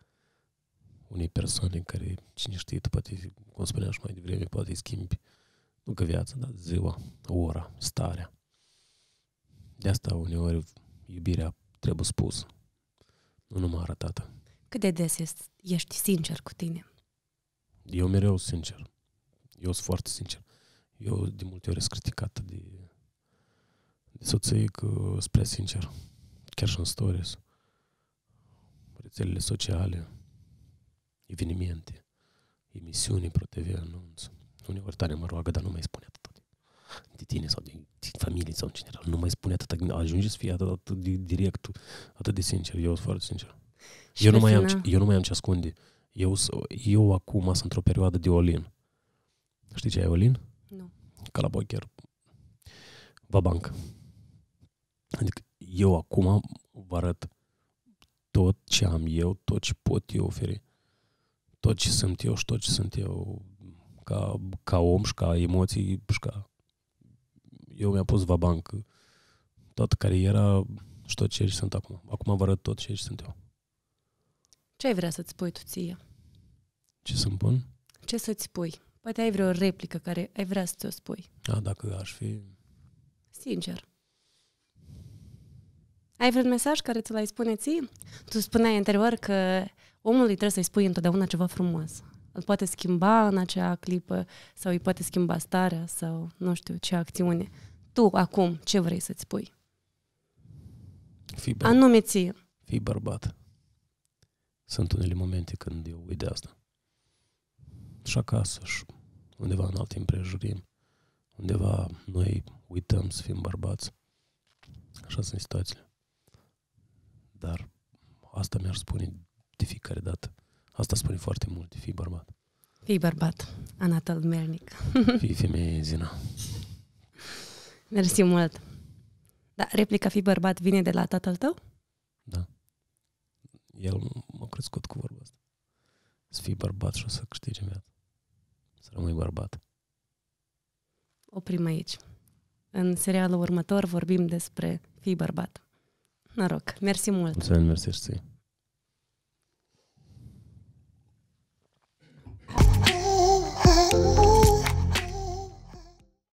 Speaker 2: unei persoane care, cine știe, tu poate, cum spuneam și mai devreme, poate schimbi, nu că viața, dar ziua, ora, starea. De asta uneori iubirea trebuie spus, nu numai arătată.
Speaker 1: Cât de des ești sincer cu tine?
Speaker 2: Eu mereu sincer. Eu sunt foarte sincer. Eu de multe ori sunt criticat de soție că uh, spre sincer, chiar și în stories, rețelele sociale, evenimente, emisiuni pro TV, anunț. Uneori tare mă roagă, dar nu mai spune atât de tine sau de, de familie sau în general. Nu mai spune atât, adică ajunge să fie atât, atât de direct, atât de sincer. Eu sunt foarte sincer. eu nu, mai am, eu nu mai am ce ascunde. Eu, eu acum sunt într-o perioadă de olin. Știi ce e olin? Nu. Ca la poker. Va bancă. Adică eu acum vă arăt tot ce am eu, tot ce pot eu oferi. Tot ce sunt eu și tot ce sunt eu ca, ca om și ca emoții și ca... Eu mi-am pus va bancă toată cariera și tot ce sunt acum. Acum vă arăt tot ce sunt eu.
Speaker 1: Ce ai vrea să-ți spui tu ție?
Speaker 2: Ce să-mi pun?
Speaker 1: Ce să-ți spui? Poate ai vreo replică care ai vrea să ți-o spui.
Speaker 2: A, dacă aș fi...
Speaker 1: Sincer. Ai vreun mesaj care ți l-ai spune ție? Tu spuneai anterior că omului trebuie să-i spui întotdeauna ceva frumos. Îl poate schimba în acea clipă sau îi poate schimba starea sau nu știu ce acțiune. Tu acum ce vrei să-ți spui? Fii bărbat. Anume ție.
Speaker 2: Fii bărbat. Sunt unele momente când eu uit de asta. Și acasă, și undeva în alte împrejurimi, undeva noi uităm să fim bărbați. Așa sunt situațiile. Dar asta mi-ar spune de fiecare dată. Asta spune foarte mult de fii bărbat.
Speaker 1: Fii bărbat, Anatol Melnic. Fii femeie, Zina. Mersi mult. Da, replica fi bărbat vine de la tatăl tău? Da.
Speaker 2: El m-a crescut cu vorba asta. Să fii bărbat și o să câștigi în viață. Să rămâi bărbat.
Speaker 1: Oprim aici. În serialul următor vorbim despre fii bărbat noroc. Mersi mult! Mulțumesc,
Speaker 2: mersi